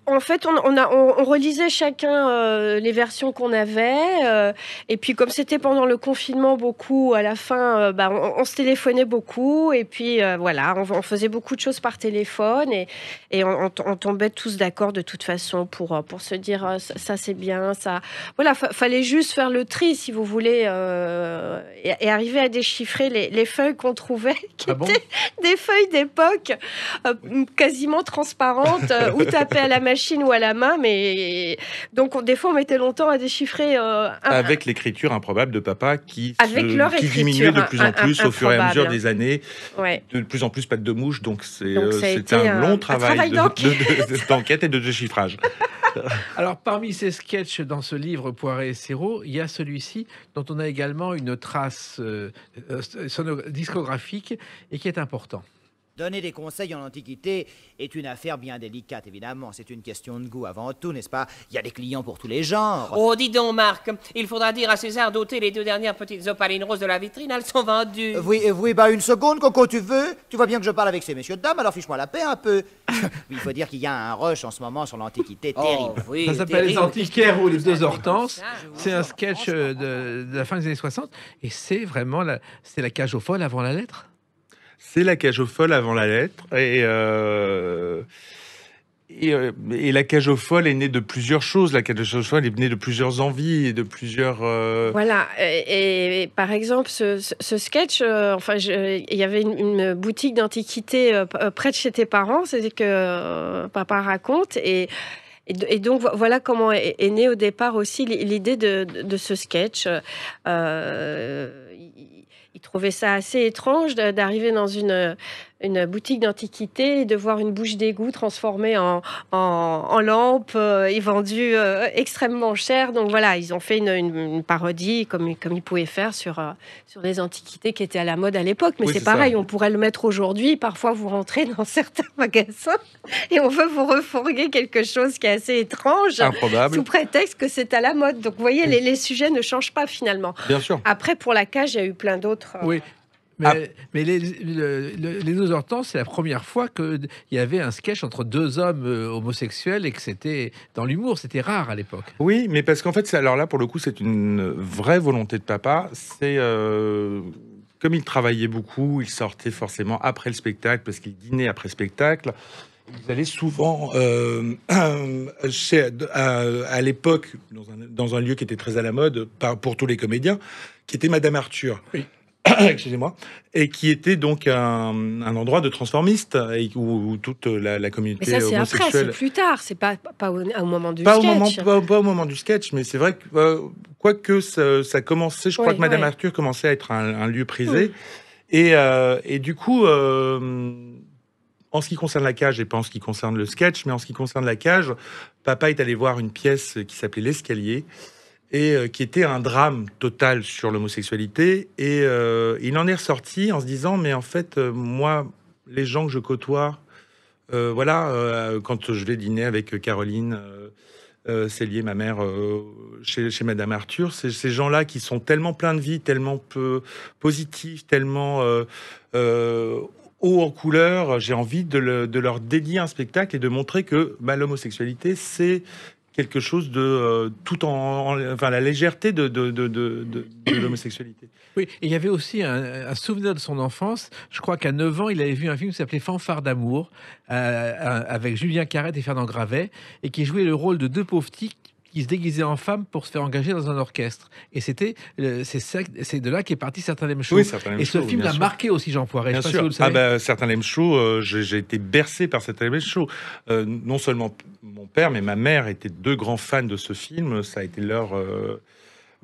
en fait, on, on, a, on, relisait chacun euh, les versions qu'on avait. Euh, et puis, comme c'était pendant le confinement beaucoup, à la fin, euh, bah, on, se téléphonait beaucoup. Et puis, voilà, on, faisait beaucoup de choses par téléphone. Et, et on, tombait tous d'accord de toute façon pour, pour se dire ça, c'est bien, ça. Voilà, fallait juste faire le tri, si vous voulez, et, arriver à déchiffrer les, feuilles qu'on trouvait, qui ah étaient des feuilles d'époque quasiment transparentes, où taper à la main machine ou à la main, mais donc on, des fois on mettait longtemps à déchiffrer. Euh, avec l'écriture improbable de papa qui, avec qui diminuait de plus en plus au fur et à mesure des années, ouais. de plus en plus pas de mouche, donc euh, c'était un long travail, d'enquête et de déchiffrage. Alors, parmi ces sketchs dans ce livre Poiré et Serrault, il y a celui-ci dont on a également une trace euh, discographique et qui est important. Donner des conseils en Antiquité est une affaire bien délicate, évidemment. C'est une question de goût avant tout, n'est-ce pas Il y a des clients pour tous les genres. Oh, dis donc, Marc, il faudra dire à César d'ôter les deux dernières petites opalines roses de la vitrine, elles sont vendues. Euh, oui, euh, oui, bah une seconde, Coco, tu veux Tu vois bien que je parle avec ces messieurs dames, alors fiche-moi la paix un peu. il faut dire qu'il y a un rush en ce moment sur l'Antiquité oh, terrible. ça s'appelle Les Antiquaires ou les deux Hortenses. C'est un sketch euh, de, la fin des années 60 et c'est vraiment la, la cage au folle avant la lettre c'est la cage au folle avant la lettre. Et, et, euh, euh, la cage au folle est née de plusieurs choses. La cage aux folles est née de plusieurs envies et de plusieurs. Euh, voilà. Et, par exemple, ce, sketch, enfin, il y avait une, boutique d'antiquités près de chez tes parents. C'est que papa raconte et. donc voilà comment est née au départ aussi l'idée de, ce sketch. Euh, Trouver ça assez étrange d'arriver dans une euh, une boutique d'antiquité de voir une bouche d'égout transformée en, en, lampe euh, et vendue euh, extrêmement cher. Donc voilà, ils ont fait une, parodie comme, comme ils pouvaient faire sur, euh, sur des antiquités qui étaient à la mode à l'époque. Mais c'est pareil, on pourrait le mettre aujourd'hui. Parfois, vous rentrez dans certains magasins et on veut vous refourguer quelque chose qui est assez étrange sous prétexte que c'est à la mode. Donc vous voyez, les, sujets ne changent pas finalement. Après, pour la cage, il y a eu plein d'autres. Ah. Mais, les, deux le, les deux c'est la première fois qu'il y avait un sketch entre deux hommes euh, homosexuels et que c'était dans l'humour, c'était rare à l'époque. Oui, mais parce qu'en fait, alors là, pour le coup, c'est une vraie volonté de papa. C'est euh, comme il travaillait beaucoup, il sortait forcément après le spectacle parce qu'il dînait après spectacle. Ils allaient souvent euh, chez, à l'époque dans un, lieu qui était très à la mode pour tous les comédiens, qui était Madame Arthur. Oui. excusez-moi, et qui était donc un, endroit de transformiste où, toute la, communauté mais ça, c'est Après, c'est plus tard, c'est pas, au, moment du sketch. moment, pas, au moment du sketch, mais c'est vrai que quoi euh, quoique ça, commençait, je crois que Madame Arthur commençait à être un, lieu prisé, euh, et, du coup. Euh, en ce qui concerne la cage, et pas en ce qui concerne le sketch, mais en ce qui concerne la cage, papa est allé voir une pièce qui s'appelait L'escalier, et euh, qui était un drame total sur l'homosexualité. Et euh, il en est ressorti en se disant, mais en fait, euh, moi, les gens que je côtoie, voilà, quand je vais dîner avec Caroline lié, ma mère, chez, Madame Arthur, ces gens-là qui sont tellement pleins de vie, tellement peu positifs, tellement haut en couleur, j'ai envie de, leur dédier un spectacle et de montrer que bah, l'homosexualité, c'est quelque chose de euh, tout en, enfin la légèreté de, de, l'homosexualité. Oui, il y avait aussi un, souvenir de son enfance. Je crois qu'à 9 ans, il avait vu un film qui s'appelait Fanfare d'amour euh, avec Julien Carrette et Fernand Gravet et qui jouait le rôle de deux pauvres tics qui se déguisait en femme pour se faire engager dans un orchestre. Et c'était c'est de là qu'est parti certains Lem Show. et ce film l'a marqué aussi Jean Poiret. Bien sûr. certains Lem Chaud, j'ai été bercé par certains Lem Show. Euh, non seulement mon père, mais ma mère étaient deux grands fans de ce film. Ça a été leur euh,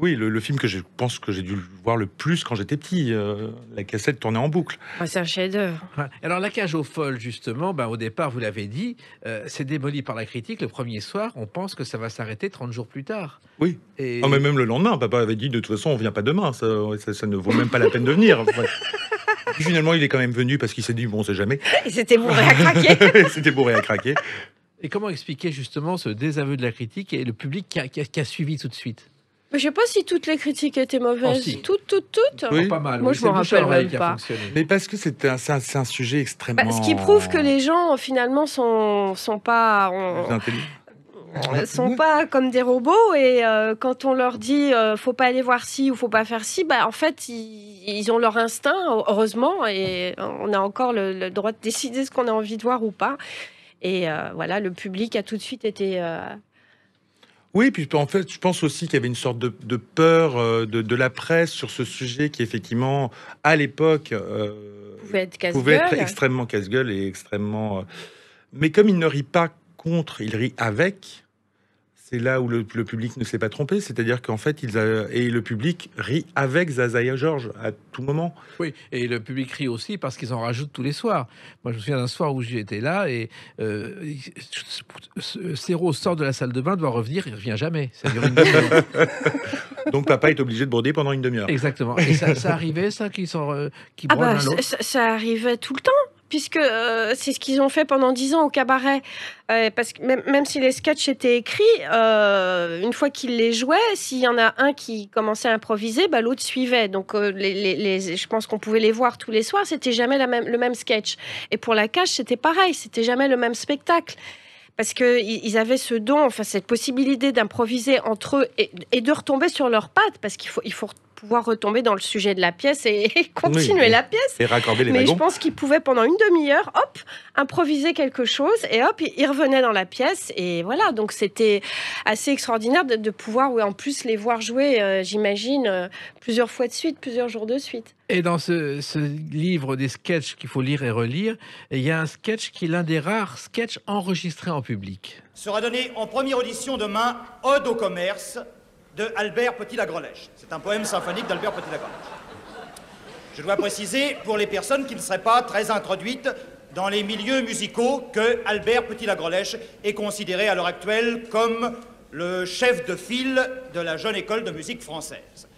oui, le, film que je pense que j'ai dû voir le plus quand j'étais petit, euh, la cassette tournée en boucle. Ah, c'est un chef-d'œuvre. Alors la cage au folles, justement, ben, au départ, vous l'avez dit, euh, c'est démoli par la critique le premier soir. On pense que ça va s'arrêter 30 jours plus tard. Oui. Et... Ah, mais même le lendemain, papa avait dit de toute façon, on ne vient pas demain. Ça, ne vaut même pas la peine de venir. Finalement, il est quand même venu parce qu'il s'est dit bon, on sait jamais. Et c'était bourré à craquer. c'était bourré à craquer. Et comment expliquer justement ce désaveu de la critique et le public qui a suivi tout de suite je ne sais pas si toutes les critiques étaient mauvaises. Ah, toutes, toutes, toutes. Oui. Pas mal. Moi, je me rappelle même pas. Mais parce que c'est un, un, sujet extrêmement. Bah, ce qui prouve que les gens finalement sont sont pas. Euh, sont pas comme des robots et euh, quand on leur dit ne euh, faut pas aller voir ci ou faut pas faire ci, bah en fait ils, ont leur instinct heureusement et on a encore le, droit de décider ce qu'on a envie de voir ou pas. Et voilà, le public a tout de suite été oui, puis en fait, je pense aussi qu'il y avait une sorte de, peur euh, de, la presse sur ce sujet qui, effectivement, à l'époque, euh, pouvait, être, extrêmement casse-gueule et extrêmement. Euh, mais comme il ne rit pas contre, il rit avec. C'est là où le, public ne s'est pas trompé, c'est-à-dire qu'en fait, ils et le public rit avec Zazaïa Georges à tout moment. Oui, et le public rit aussi parce qu'ils en rajoutent tous les soirs. Moi, je me souviens d'un soir où j'étais là et euh, sort de la salle de bain, doit revenir, il revient jamais. Donc papa est obligé de broder pendant une demi-heure. Exactement. Et ça, arrivait, ça, qu'ils sont, euh, qui ah bah, ça arrivait tout le temps puisque euh, c'est ce qu'ils ont fait pendant dix ans au cabaret. Euh, parce que même, si les sketchs étaient écrits, euh, une fois qu'ils les jouaient, s'il y en a un qui commençait à improviser, bah, l'autre suivait. Donc les, je pense qu'on pouvait les voir tous les soirs, c'était jamais le même sketch. Et pour la cache, c'était pareil, c'était jamais le même spectacle parce qu'ils avaient ce don, enfin cette possibilité d'improviser entre eux et, de retomber sur leurs pattes, parce qu'il faut, il faut pouvoir retomber dans le sujet de la pièce et, continuer la pièce. Et raccorder les Mais je pense qu'il pouvait pendant une demi-heure, hop, improviser quelque chose et hop, il revenait dans la pièce. Et voilà, donc c'était assez extraordinaire de, pouvoir, ou en plus, les voir jouer, euh, j'imagine, euh, plusieurs fois de suite, plusieurs jours de suite. Et dans ce, ce, livre des sketchs qu'il faut lire et relire, il y a un sketch qui est l'un des rares sketchs enregistrés en public. Sera donné en première audition demain Ode au commerce Albert petit C'est un poème symphonique d'Albert Petit-Lagrelèche. Je dois préciser, pour les personnes qui ne seraient pas très introduites dans les milieux musicaux, que Albert Petit-Lagrelèche est considéré à l'heure actuelle comme le chef de file de la jeune école de musique française.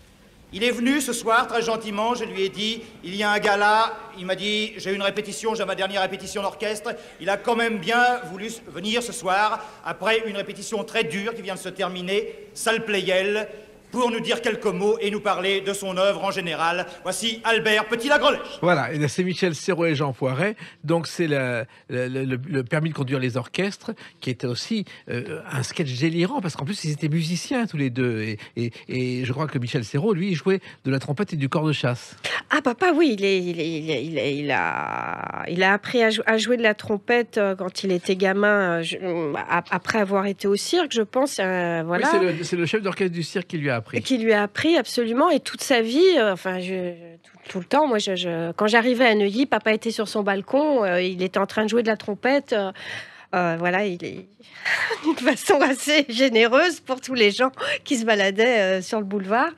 Il est venu ce soir très gentiment, je lui ai dit, il y a un gars là, il m'a dit, j'ai une répétition, j'ai ma dernière répétition d'orchestre. Il a quand même bien voulu venir ce soir, après une répétition très dure qui vient de se terminer, salle Playel pour nous dire quelques mots et nous parler de son œuvre en général. Voici Albert Petit-Lagrelèche. Voilà, c'est Michel Serrault et Jean Poiret. Donc c'est le, permis de conduire les orchestres qui était aussi euh, un sketch délirant parce qu'en plus ils étaient musiciens tous les deux. Et, je crois que Michel Serrault, lui, jouait de la trompette et du corps de chasse. Ah papa, oui, il, est, il, est, il, a, il a appris à, jouer de la trompette euh, quand il était gamin, euh, après avoir été au cirque, je pense. voilà. Oui, c'est le chef d'orchestre du cirque qui lui a qui lui a appris absolument et toute sa vie, euh, enfin je, tout, le temps. Moi, je, quand j'arrivais à Neuilly, papa était sur son balcon, euh, il était en train de jouer de la trompette. Euh, voilà, il est d'une façon assez généreuse pour tous les gens qui se baladaient sur le boulevard.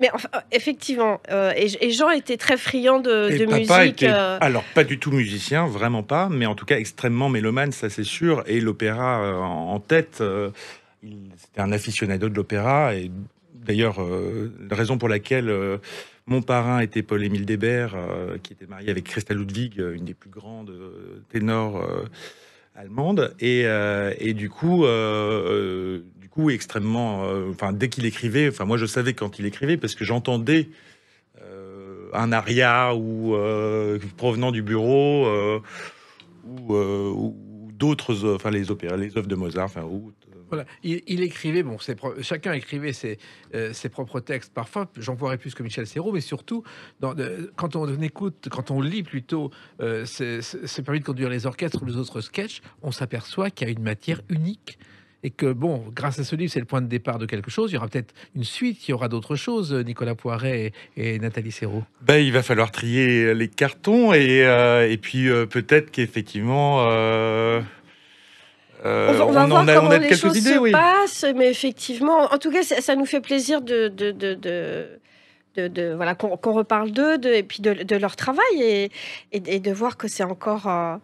Mais effectivement, et, Jean était très friand de, musique. Alors, pas du tout musicien, vraiment pas, mais en tout cas extrêmement mélomane, ça c'est sûr, et l'opéra en, tête. C'était un aficionado de l'opéra, et D'ailleurs, euh, la raison pour laquelle euh, mon parrain était Paul-Émile Débert, euh, qui était marié avec Christa Ludwig, une des plus grandes ténors allemandes. et, du coup du coup extrêmement enfin dès qu'il écrivait enfin moi je savais quand il écrivait parce que j'entendais un aria ou provenant du bureau ou, d'autres enfin les opéras les œuvres de Mozart enfin ou voilà. Il, écrivait, bon, chacun écrivait ses, euh, ses, propres textes. Parfois, j'en vois plus que Michel Serrault, mais surtout, dans, quand on écoute, quand on lit plutôt euh, ce permis de conduire les orchestres ou les autres sketchs, on s'aperçoit qu'il y a une matière unique et que, bon, grâce à ce livre, c'est le point de départ de quelque chose. Il y aura peut-être une suite, il y aura d'autres choses, Nicolas Poiret et, Nathalie Serrault. Ben, il va falloir trier les cartons et, euh, et puis peut-être qu'effectivement, euh, on, va voir comment les choses se passent, mais effectivement, en tout cas, ça, nous fait plaisir de, de, de, voilà qu'on reparle d'eux et puis de, leur travail et, et, de voir que c'est encore euh,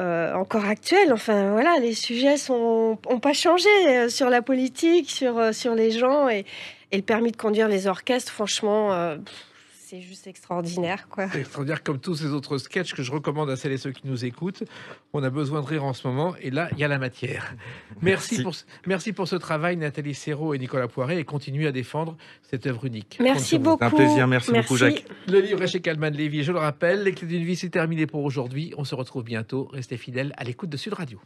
euh, encore actuel. Enfin voilà, les sujets sont ont pas changé sur la politique, sur sur les gens et, le permis de conduire les orchestres. Franchement c'est juste extraordinaire. Quoi. C'est extraordinaire comme tous ces autres sketchs que je recommande à celles et ceux qui nous écoutent. On a besoin de rire en ce moment et là, il y a la matière. Merci, Pour, merci pour ce travail, Nathalie Serrault et Nicolas Poiret, et continuez à défendre cette œuvre unique. Merci beaucoup. Un plaisir, merci, beaucoup, Jacques. Le livre est chez Calman Lévy, je le rappelle. L'Éclat d'une vie, c'est terminé pour aujourd'hui. On se retrouve bientôt. Restez fidèles à l'écoute de Sud Radio.